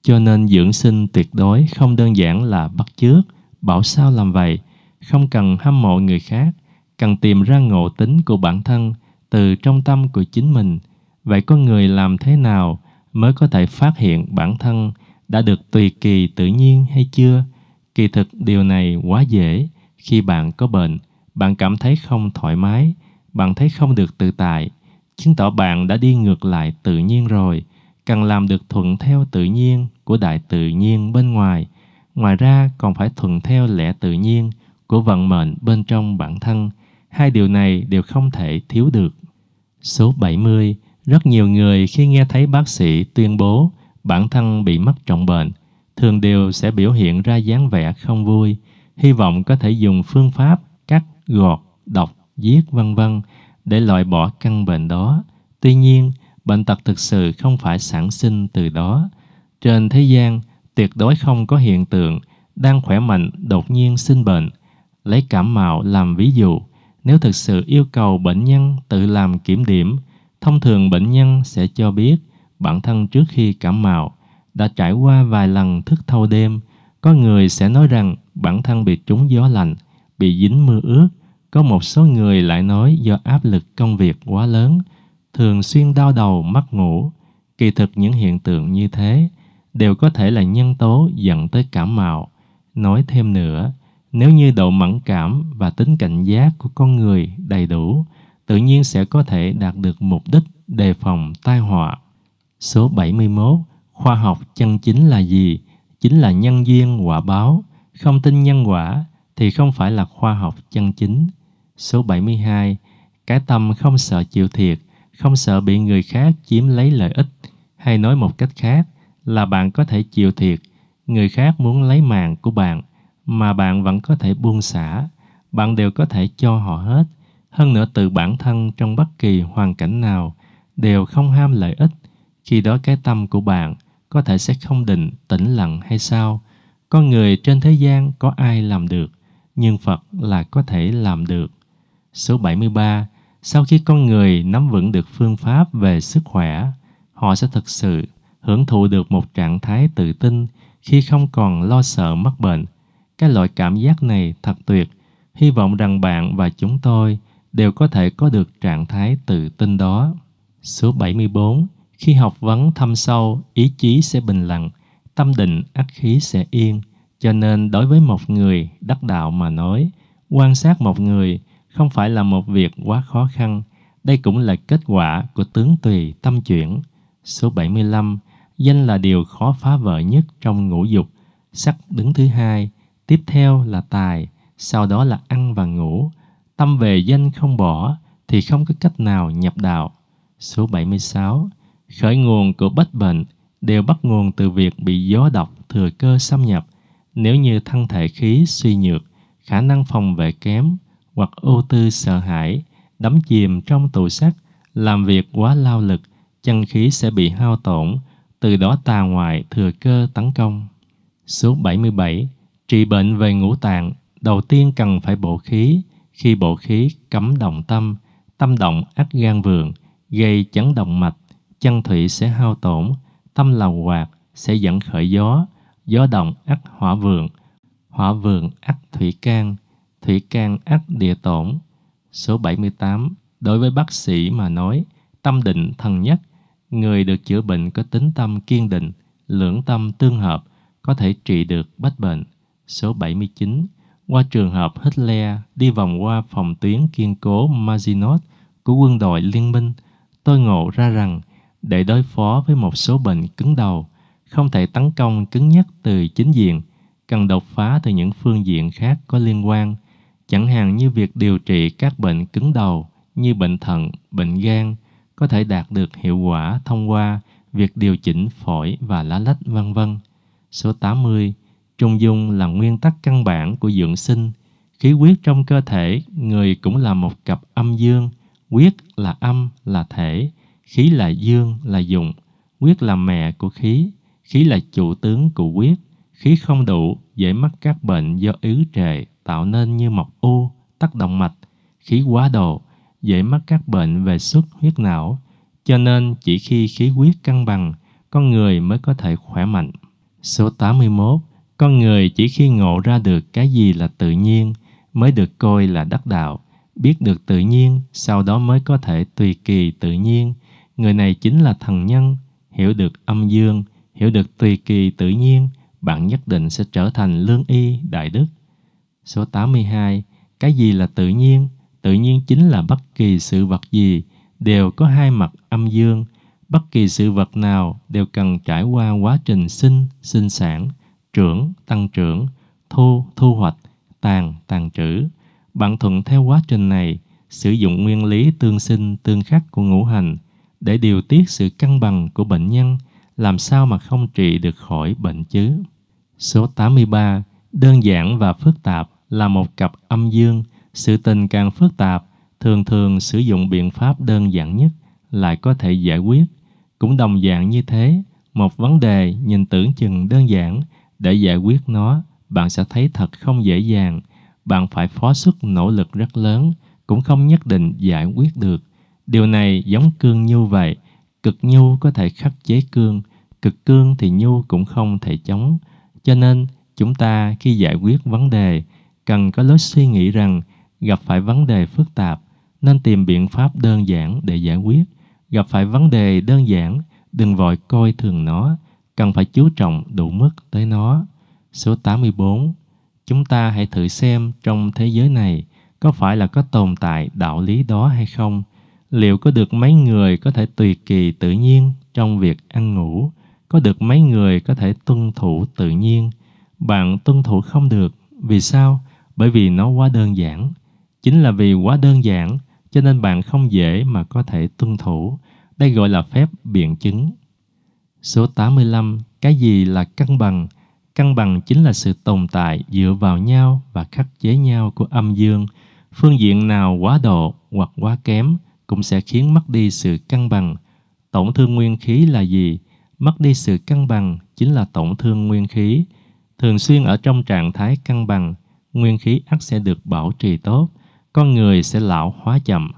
Cho nên dưỡng sinh tuyệt đối không đơn giản là bắt chước, bảo sao làm vậy, không cần hâm mộ người khác, cần tìm ra ngộ tính của bản thân từ trong tâm của chính mình. Vậy con người làm thế nào mới có thể phát hiện bản thân đã được tùy kỳ tự nhiên hay chưa? Kỳ thực điều này quá dễ. Khi bạn có bệnh, bạn cảm thấy không thoải mái, bạn thấy không được tự tại, chứng tỏ bạn đã đi ngược lại tự nhiên rồi, cần làm được thuận theo tự nhiên của đại tự nhiên bên ngoài. Ngoài ra còn phải thuận theo lẽ tự nhiên của vận mệnh bên trong bản thân. Hai điều này đều không thể thiếu được. Số 70. Rất nhiều người khi nghe thấy bác sĩ tuyên bố bản thân bị mắc trọng bệnh, thường đều sẽ biểu hiện ra dáng vẻ không vui, hy vọng có thể dùng phương pháp cắt, gọt, độc giết vân vân để loại bỏ căn bệnh đó. Tuy nhiên, bệnh tật thực sự không phải sản sinh từ đó. Trên thế gian, tuyệt đối không có hiện tượng đang khỏe mạnh đột nhiên sinh bệnh. Lấy cảm mạo làm ví dụ, nếu thực sự yêu cầu bệnh nhân tự làm kiểm điểm, thông thường bệnh nhân sẽ cho biết bản thân trước khi cảm mạo đã trải qua vài lần thức thâu đêm, có người sẽ nói rằng bản thân bị trúng gió lạnh, bị dính mưa ướt, có một số người lại nói do áp lực công việc quá lớn, thường xuyên đau đầu mất ngủ. Kỳ thực những hiện tượng như thế đều có thể là nhân tố dẫn tới cảm mạo. Nói thêm nữa, nếu như độ mẫn cảm và tính cảnh giác của con người đầy đủ, tự nhiên sẽ có thể đạt được mục đích đề phòng tai họa. Số 71. Khoa học chân chính là gì? Chính là nhân duyên quả báo. Không tin nhân quả thì không phải là khoa học chân chính. Số 72 Cái tâm không sợ chịu thiệt, không sợ bị người khác chiếm lấy lợi ích. Hay nói một cách khác là bạn có thể chịu thiệt, người khác muốn lấy màng của bạn mà bạn vẫn có thể buông xả, bạn đều có thể cho họ hết. Hơn nữa từ bản thân trong bất kỳ hoàn cảnh nào đều không ham lợi ích. Khi đó cái tâm của bạn có thể sẽ không định, tĩnh lặng hay sao? Con người trên thế gian có ai làm được, nhưng Phật là có thể làm được. Số 73, sau khi con người nắm vững được phương pháp về sức khỏe, họ sẽ thực sự hưởng thụ được một trạng thái tự tin khi không còn lo sợ mắc bệnh. Cái loại cảm giác này thật tuyệt. Hy vọng rằng bạn và chúng tôi đều có thể có được trạng thái tự tin đó. Số 74. Khi học vấn thâm sâu, ý chí sẽ bình lặng, tâm định ác khí sẽ yên. Cho nên đối với một người đắc đạo mà nói, quan sát một người – không phải là một việc quá khó khăn. Đây cũng là kết quả của tướng tùy tâm chuyển. Số 75, danh là điều khó phá vỡ nhất trong ngũ dục. Sắc đứng thứ hai, tiếp theo là tài, sau đó là ăn và ngủ. Tâm về danh không bỏ thì không có cách nào nhập đạo. Số 76, khởi nguồn của bất bệnh đều bắt nguồn từ việc bị gió độc thừa cơ xâm nhập. Nếu như thân thể khí suy nhược, khả năng phòng vệ kém, hoặc ưu tư sợ hãi, đắm chìm trong tù sắc, làm việc quá lao lực, chân khí sẽ bị hao tổn, từ đó tà ngoại thừa cơ tấn công. Số 77. Trị bệnh về ngũ tạng, đầu tiên cần phải bổ khí. Khi bổ khí cấm động tâm, tâm động ác gan vườn, gây chấn động mạch, chân thủy sẽ hao tổn, tâm lầu hoạt sẽ dẫn khởi gió, gió động ắt hỏa vượng, hỏa vượng ắt thủy can, thủy can ác địa tổn. Số 78, đối với bác sĩ mà nói, tâm định thần nhất, người được chữa bệnh có tính tâm kiên định, lưỡng tâm tương hợp, có thể trị được bách bệnh. Số 79, qua trường hợp Hitler đi vòng qua phòng tuyến kiên cố Maginot của quân đội liên minh, tôi ngộ ra rằng để đối phó với một số bệnh cứng đầu, không thể tấn công cứng nhắc từ chính diện, cần đột phá từ những phương diện khác có liên quan chẳng hạn như việc điều trị các bệnh cứng đầu như bệnh thận, bệnh gan có thể đạt được hiệu quả thông qua việc điều chỉnh phổi và lá lách vân vân. Số 80, trung dung là nguyên tắc căn bản của dưỡng sinh. Khí huyết trong cơ thể người cũng là một cặp âm dương, huyết là âm là thể, khí là dương là dụng, huyết là mẹ của khí, khí là chủ tướng của huyết, khí không đủ dễ mắc các bệnh do ứ trệ tạo nên như mọc u, tắc động mạch, khí quá độ, dễ mắc các bệnh về xuất huyết não. Cho nên chỉ khi khí huyết cân bằng, con người mới có thể khỏe mạnh. Số 81. Con người chỉ khi ngộ ra được cái gì là tự nhiên mới được coi là đắc đạo. Biết được tự nhiên, sau đó mới có thể tùy kỳ tự nhiên. Người này chính là thần nhân, hiểu được âm dương, hiểu được tùy kỳ tự nhiên, bạn nhất định sẽ trở thành lương y đại đức Số 82. Cái gì là tự nhiên? Tự nhiên chính là bất kỳ sự vật gì đều có hai mặt âm dương. Bất kỳ sự vật nào đều cần trải qua quá trình sinh, sinh sản, trưởng, tăng trưởng, thu, thu hoạch, tàn, tàn trữ. Bạn thuận theo quá trình này, sử dụng nguyên lý tương sinh, tương khắc của ngũ hành để điều tiết sự cân bằng của bệnh nhân, làm sao mà không trị được khỏi bệnh chứ? Số 83. Đơn giản và phức tạp là một cặp âm dương, sự tình càng phức tạp, thường thường sử dụng biện pháp đơn giản nhất lại có thể giải quyết. Cũng đồng dạng như thế, một vấn đề nhìn tưởng chừng đơn giản, để giải quyết nó, bạn sẽ thấy thật không dễ dàng. Bạn phải phó sức nỗ lực rất lớn, cũng không nhất định giải quyết được. Điều này giống cương nhu vậy, cực nhu có thể khắc chế cương, cực cương thì nhu cũng không thể chống. Cho nên, chúng ta khi giải quyết vấn đề cần có lối suy nghĩ rằng gặp phải vấn đề phức tạp nên tìm biện pháp đơn giản để giải quyết. Gặp phải vấn đề đơn giản, đừng vội coi thường nó, cần phải chú trọng đủ mức tới nó. Số 84. Chúng ta hãy thử xem trong thế giới này có phải là có tồn tại đạo lý đó hay không? Liệu có được mấy người có thể tùy kỳ tự nhiên trong việc ăn ngủ? Có được mấy người có thể tuân thủ tự nhiên? Bạn tuân thủ không được. Vì sao? bởi vì nó quá đơn giản. Chính là vì quá đơn giản cho nên bạn không dễ mà có thể tuân thủ. Đây gọi là phép biện chứng. Số 85, cái gì là cân bằng? Cân bằng chính là sự tồn tại dựa vào nhau và khắc chế nhau của âm dương. Phương diện nào quá độ hoặc quá kém cũng sẽ khiến mất đi sự cân bằng. Tổn thương nguyên khí là gì? Mất đi sự cân bằng chính là tổn thương nguyên khí. Thường xuyên ở trong trạng thái cân bằng, nguyên khí ắt sẽ được bảo trì tốt, con người sẽ lão hóa chậm.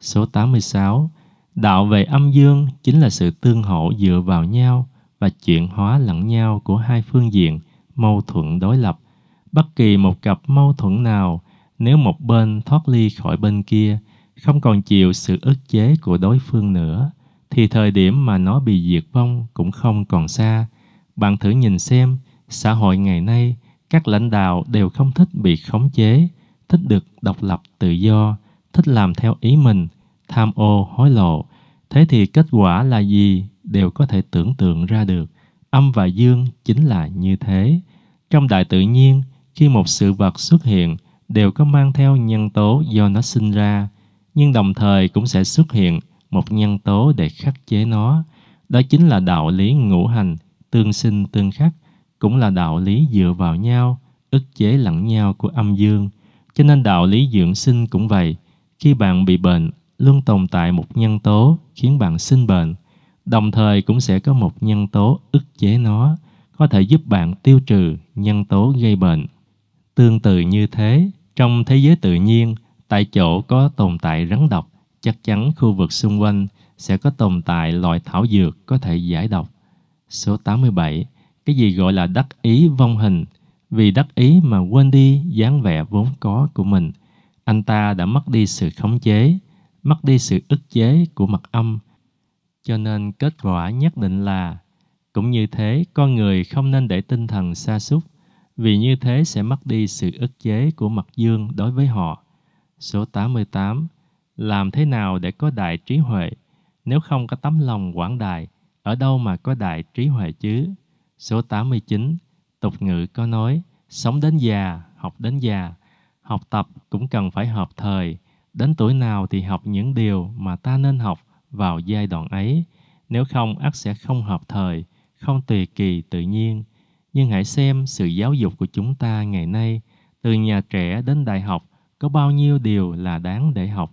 Số 86. Đạo về âm dương chính là sự tương hỗ dựa vào nhau và chuyển hóa lẫn nhau của hai phương diện mâu thuẫn đối lập. Bất kỳ một cặp mâu thuẫn nào, nếu một bên thoát ly khỏi bên kia, không còn chịu sự ức chế của đối phương nữa, thì thời điểm mà nó bị diệt vong cũng không còn xa. Bạn thử nhìn xem, xã hội ngày nay – các lãnh đạo đều không thích bị khống chế, thích được độc lập tự do, thích làm theo ý mình, tham ô hối lộ. Thế thì kết quả là gì đều có thể tưởng tượng ra được. Âm và dương chính là như thế. Trong đại tự nhiên, khi một sự vật xuất hiện, đều có mang theo nhân tố do nó sinh ra, nhưng đồng thời cũng sẽ xuất hiện một nhân tố để khắc chế nó. Đó chính là đạo lý ngũ hành, tương sinh tương khắc, cũng là đạo lý dựa vào nhau, ức chế lẫn nhau của âm dương. Cho nên đạo lý dưỡng sinh cũng vậy. Khi bạn bị bệnh, luôn tồn tại một nhân tố khiến bạn sinh bệnh. Đồng thời cũng sẽ có một nhân tố ức chế nó, có thể giúp bạn tiêu trừ nhân tố gây bệnh. Tương tự như thế, trong thế giới tự nhiên, tại chỗ có tồn tại rắn độc, chắc chắn khu vực xung quanh sẽ có tồn tại loại thảo dược có thể giải độc. Số 87 cái gì gọi là đắc ý vong hình vì đắc ý mà quên đi dáng vẻ vốn có của mình anh ta đã mất đi sự khống chế mất đi sự ức chế của mặt âm cho nên kết quả nhất định là cũng như thế con người không nên để tinh thần xa xúc vì như thế sẽ mất đi sự ức chế của mặt dương đối với họ số 88 làm thế nào để có đại trí huệ nếu không có tấm lòng quảng đại ở đâu mà có đại trí huệ chứ Số 89, tục ngữ có nói, sống đến già, học đến già, học tập cũng cần phải hợp thời, đến tuổi nào thì học những điều mà ta nên học vào giai đoạn ấy, nếu không ắt sẽ không hợp thời, không tùy kỳ tự nhiên. Nhưng hãy xem sự giáo dục của chúng ta ngày nay, từ nhà trẻ đến đại học, có bao nhiêu điều là đáng để học.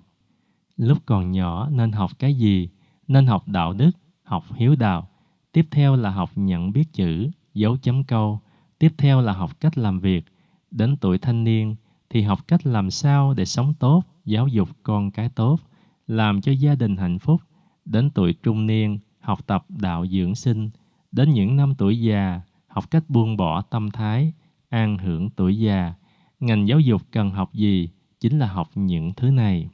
Lúc còn nhỏ nên học cái gì? Nên học đạo đức, học hiếu đạo, tiếp theo là học nhận biết chữ, dấu chấm câu, tiếp theo là học cách làm việc. Đến tuổi thanh niên thì học cách làm sao để sống tốt, giáo dục con cái tốt, làm cho gia đình hạnh phúc. Đến tuổi trung niên, học tập đạo dưỡng sinh. Đến những năm tuổi già, học cách buông bỏ tâm thái, an hưởng tuổi già. Ngành giáo dục cần học gì? Chính là học những thứ này.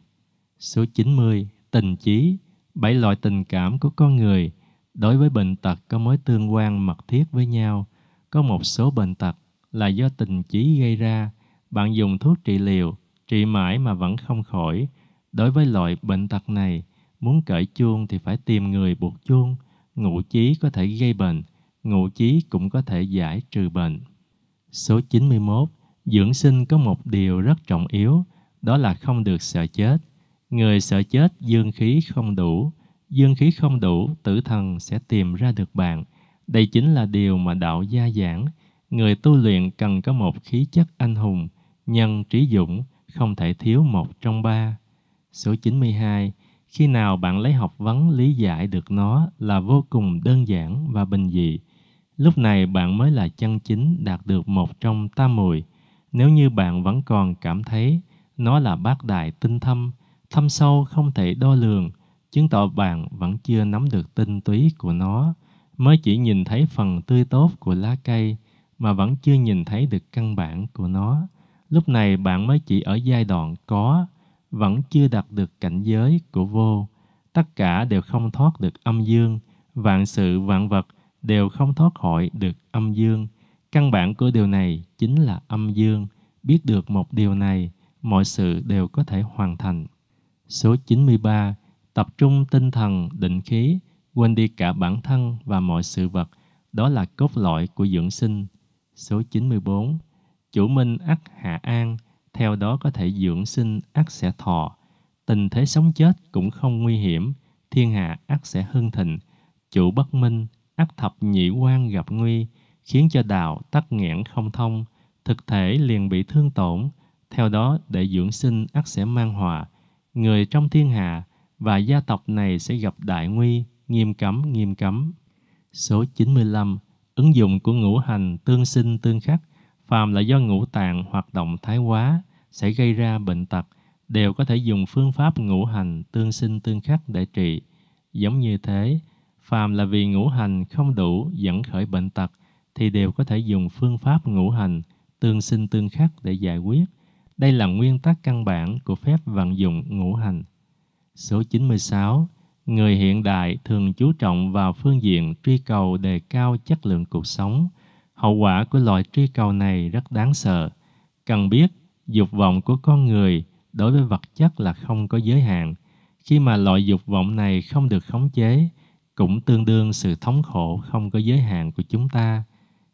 Số 90. Tình trí Bảy loại tình cảm của con người – Đối với bệnh tật có mối tương quan mật thiết với nhau, có một số bệnh tật là do tình trí gây ra, bạn dùng thuốc trị liệu, trị mãi mà vẫn không khỏi. Đối với loại bệnh tật này, muốn cởi chuông thì phải tìm người buộc chuông, ngụ chí có thể gây bệnh, ngụ chí cũng có thể giải trừ bệnh. Số 91, dưỡng sinh có một điều rất trọng yếu, đó là không được sợ chết. Người sợ chết dương khí không đủ, dương khí không đủ, tử thần sẽ tìm ra được bạn. Đây chính là điều mà đạo gia giảng. Người tu luyện cần có một khí chất anh hùng, nhân trí dũng, không thể thiếu một trong ba. Số 92. Khi nào bạn lấy học vấn lý giải được nó là vô cùng đơn giản và bình dị. Lúc này bạn mới là chân chính đạt được một trong tam mùi. Nếu như bạn vẫn còn cảm thấy nó là bác đại tinh thâm, thâm sâu không thể đo lường – chứng tỏ bạn vẫn chưa nắm được tinh túy của nó, mới chỉ nhìn thấy phần tươi tốt của lá cây mà vẫn chưa nhìn thấy được căn bản của nó. Lúc này bạn mới chỉ ở giai đoạn có, vẫn chưa đạt được cảnh giới của vô. Tất cả đều không thoát được âm dương, vạn sự vạn vật đều không thoát khỏi được âm dương. Căn bản của điều này chính là âm dương. Biết được một điều này, mọi sự đều có thể hoàn thành. Số 93 tập trung tinh thần định khí quên đi cả bản thân và mọi sự vật đó là cốt lõi của dưỡng sinh số 94 chủ minh ắt hạ an theo đó có thể dưỡng sinh ắt sẽ thọ tình thế sống chết cũng không nguy hiểm thiên hạ ắt sẽ hưng thịnh chủ bất minh ắt thập nhị quan gặp nguy khiến cho đạo tắc nghẽn không thông thực thể liền bị thương tổn theo đó để dưỡng sinh ắt sẽ mang hòa người trong thiên hạ và gia tộc này sẽ gặp đại nguy, nghiêm cấm, nghiêm cấm. Số 95. Ứng dụng của ngũ hành tương sinh tương khắc, phàm là do ngũ tạng hoạt động thái quá, sẽ gây ra bệnh tật, đều có thể dùng phương pháp ngũ hành tương sinh tương khắc để trị. Giống như thế, phàm là vì ngũ hành không đủ dẫn khởi bệnh tật, thì đều có thể dùng phương pháp ngũ hành tương sinh tương khắc để giải quyết. Đây là nguyên tắc căn bản của phép vận dụng ngũ hành. Số 96. Người hiện đại thường chú trọng vào phương diện truy cầu đề cao chất lượng cuộc sống. Hậu quả của loại truy cầu này rất đáng sợ. Cần biết, dục vọng của con người đối với vật chất là không có giới hạn. Khi mà loại dục vọng này không được khống chế, cũng tương đương sự thống khổ không có giới hạn của chúng ta.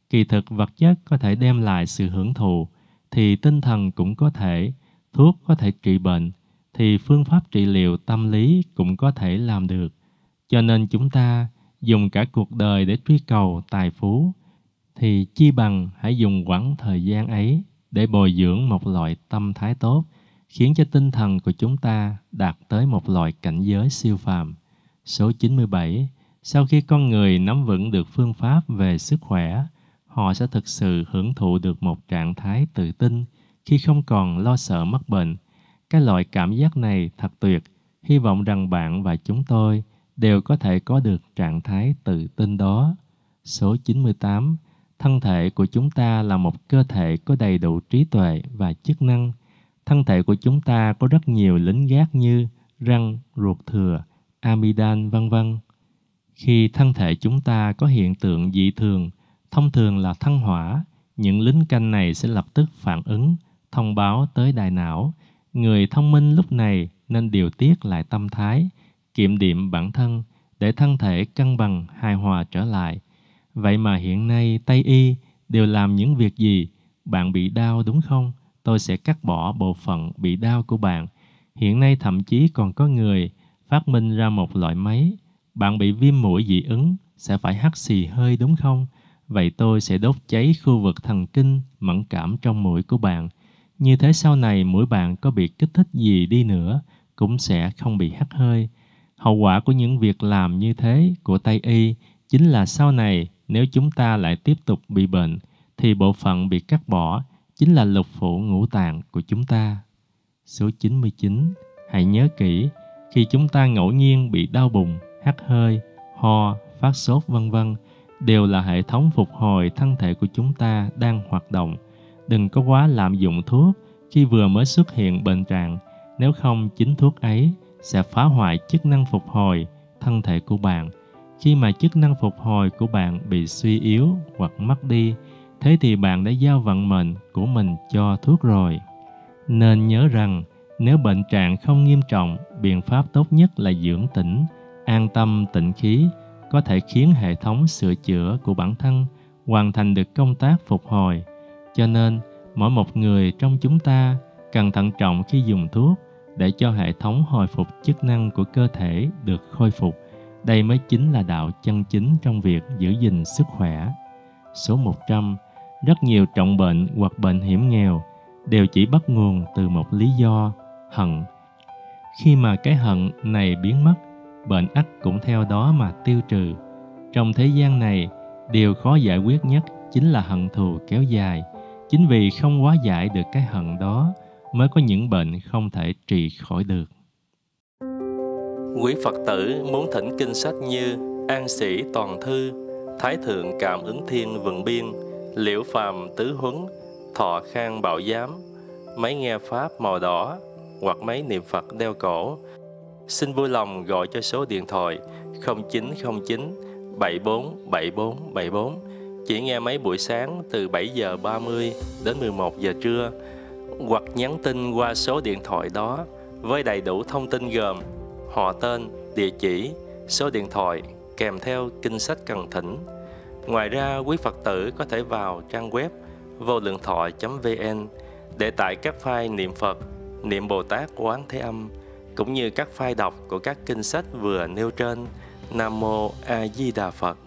Kỳ thực vật chất có thể đem lại sự hưởng thụ, thì tinh thần cũng có thể, thuốc có thể trị bệnh, thì phương pháp trị liệu tâm lý cũng có thể làm được. Cho nên chúng ta dùng cả cuộc đời để truy cầu tài phú thì chi bằng hãy dùng quãng thời gian ấy để bồi dưỡng một loại tâm thái tốt khiến cho tinh thần của chúng ta đạt tới một loại cảnh giới siêu phàm. Số 97 Sau khi con người nắm vững được phương pháp về sức khỏe, họ sẽ thực sự hưởng thụ được một trạng thái tự tin khi không còn lo sợ mắc bệnh, cái loại cảm giác này thật tuyệt. Hy vọng rằng bạn và chúng tôi đều có thể có được trạng thái tự tin đó. Số 98 Thân thể của chúng ta là một cơ thể có đầy đủ trí tuệ và chức năng. Thân thể của chúng ta có rất nhiều lính gác như răng, ruột thừa, amidan vân vân. Khi thân thể chúng ta có hiện tượng dị thường, thông thường là thân hỏa, những lính canh này sẽ lập tức phản ứng, thông báo tới đài não, Người thông minh lúc này nên điều tiết lại tâm thái, kiệm điểm bản thân để thân thể cân bằng hài hòa trở lại. Vậy mà hiện nay Tây Y đều làm những việc gì? Bạn bị đau đúng không? Tôi sẽ cắt bỏ bộ phận bị đau của bạn. Hiện nay thậm chí còn có người phát minh ra một loại máy. Bạn bị viêm mũi dị ứng sẽ phải hắt xì hơi đúng không? Vậy tôi sẽ đốt cháy khu vực thần kinh mẫn cảm trong mũi của bạn – như thế sau này mỗi bạn có bị kích thích gì đi nữa cũng sẽ không bị hắt hơi. Hậu quả của những việc làm như thế của Tây Y chính là sau này nếu chúng ta lại tiếp tục bị bệnh thì bộ phận bị cắt bỏ chính là lục phủ ngũ tạng của chúng ta. Số 99. Hãy nhớ kỹ, khi chúng ta ngẫu nhiên bị đau bụng, hắt hơi, ho, phát sốt vân vân đều là hệ thống phục hồi thân thể của chúng ta đang hoạt động – đừng có quá lạm dụng thuốc khi vừa mới xuất hiện bệnh trạng, nếu không chính thuốc ấy sẽ phá hoại chức năng phục hồi thân thể của bạn. Khi mà chức năng phục hồi của bạn bị suy yếu hoặc mất đi, thế thì bạn đã giao vận mệnh của mình cho thuốc rồi. Nên nhớ rằng, nếu bệnh trạng không nghiêm trọng, biện pháp tốt nhất là dưỡng tĩnh, an tâm tịnh khí, có thể khiến hệ thống sửa chữa của bản thân hoàn thành được công tác phục hồi cho nên mỗi một người trong chúng ta cần thận trọng khi dùng thuốc để cho hệ thống hồi phục chức năng của cơ thể được khôi phục đây mới chính là đạo chân chính trong việc giữ gìn sức khỏe số 100 rất nhiều trọng bệnh hoặc bệnh hiểm nghèo đều chỉ bắt nguồn từ một lý do hận khi mà cái hận này biến mất bệnh ắt cũng theo đó mà tiêu trừ trong thế gian này điều khó giải quyết nhất chính là hận thù kéo dài chính vì không quá giải được cái hận đó mới có những bệnh không thể trị khỏi được quý phật tử muốn thỉnh kinh sách như an sĩ toàn thư thái thượng cảm ứng thiên vườn biên liễu phàm tứ huấn thọ khang bảo giám máy nghe pháp màu đỏ hoặc máy niệm phật đeo cổ xin vui lòng gọi cho số điện thoại 0909 74 74 74 chỉ nghe mấy buổi sáng từ 7 giờ 30 đến 11 giờ trưa hoặc nhắn tin qua số điện thoại đó với đầy đủ thông tin gồm họ tên, địa chỉ, số điện thoại kèm theo kinh sách cần thỉnh. Ngoài ra, quý Phật tử có thể vào trang web vô lượng thọ.vn để tải các file niệm Phật, niệm Bồ Tát Quán Thế Âm cũng như các file đọc của các kinh sách vừa nêu trên. Nam mô A Di Đà Phật.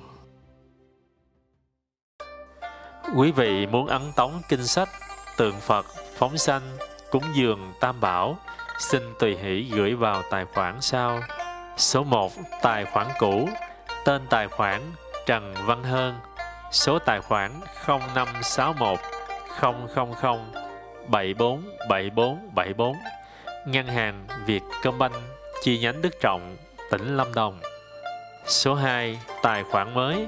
Quý vị muốn ấn tống kinh sách, tượng Phật, phóng sanh, cúng dường tam bảo, xin tùy hỷ gửi vào tài khoản sau. Số 1. Tài khoản cũ Tên tài khoản Trần Văn Hơn Số tài khoản 0561 000 747474 Ngân hàng Việt Công Banh chi nhánh Đức Trọng, tỉnh Lâm Đồng. Số 2. Tài khoản mới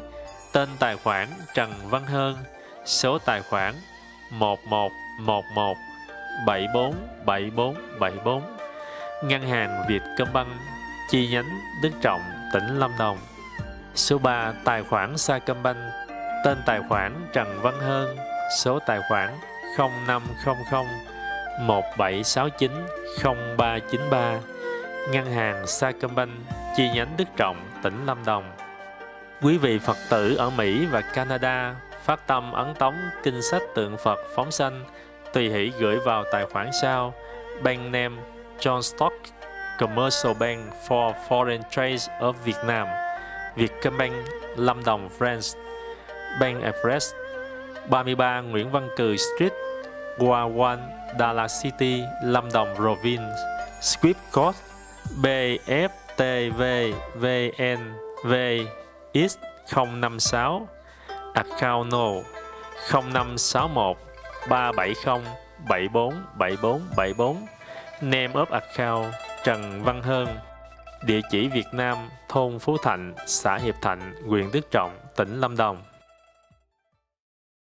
Tên tài khoản Trần Văn Hơn số tài khoản 1111 747474 Ngân hàng Vietcombank chi nhánh Đức Trọng, tỉnh Lâm Đồng. Số 3 tài khoản Sacombank, tên tài khoản Trần Văn Hơn, số tài khoản 0500 1769 0393 Ngân hàng Sacombank chi nhánh Đức Trọng, tỉnh Lâm Đồng. Quý vị Phật tử ở Mỹ và Canada phát tâm ấn tống kinh sách tượng Phật phóng sanh, tùy hỷ gửi vào tài khoản sau Bank name John Stock Commercial Bank for Foreign Trade of Vietnam Vietcombank Lâm Đồng France Bank Express 33 Nguyễn Văn Cừ Street Qua One Dallas City Lâm Đồng Province Script Code BFTVVNVX056 Account No 0561 370 74 74 74 Name of Account Trần Văn Hơn Địa chỉ Việt Nam, thôn Phú Thạnh, xã Hiệp Thạnh, huyện Đức Trọng, tỉnh Lâm Đồng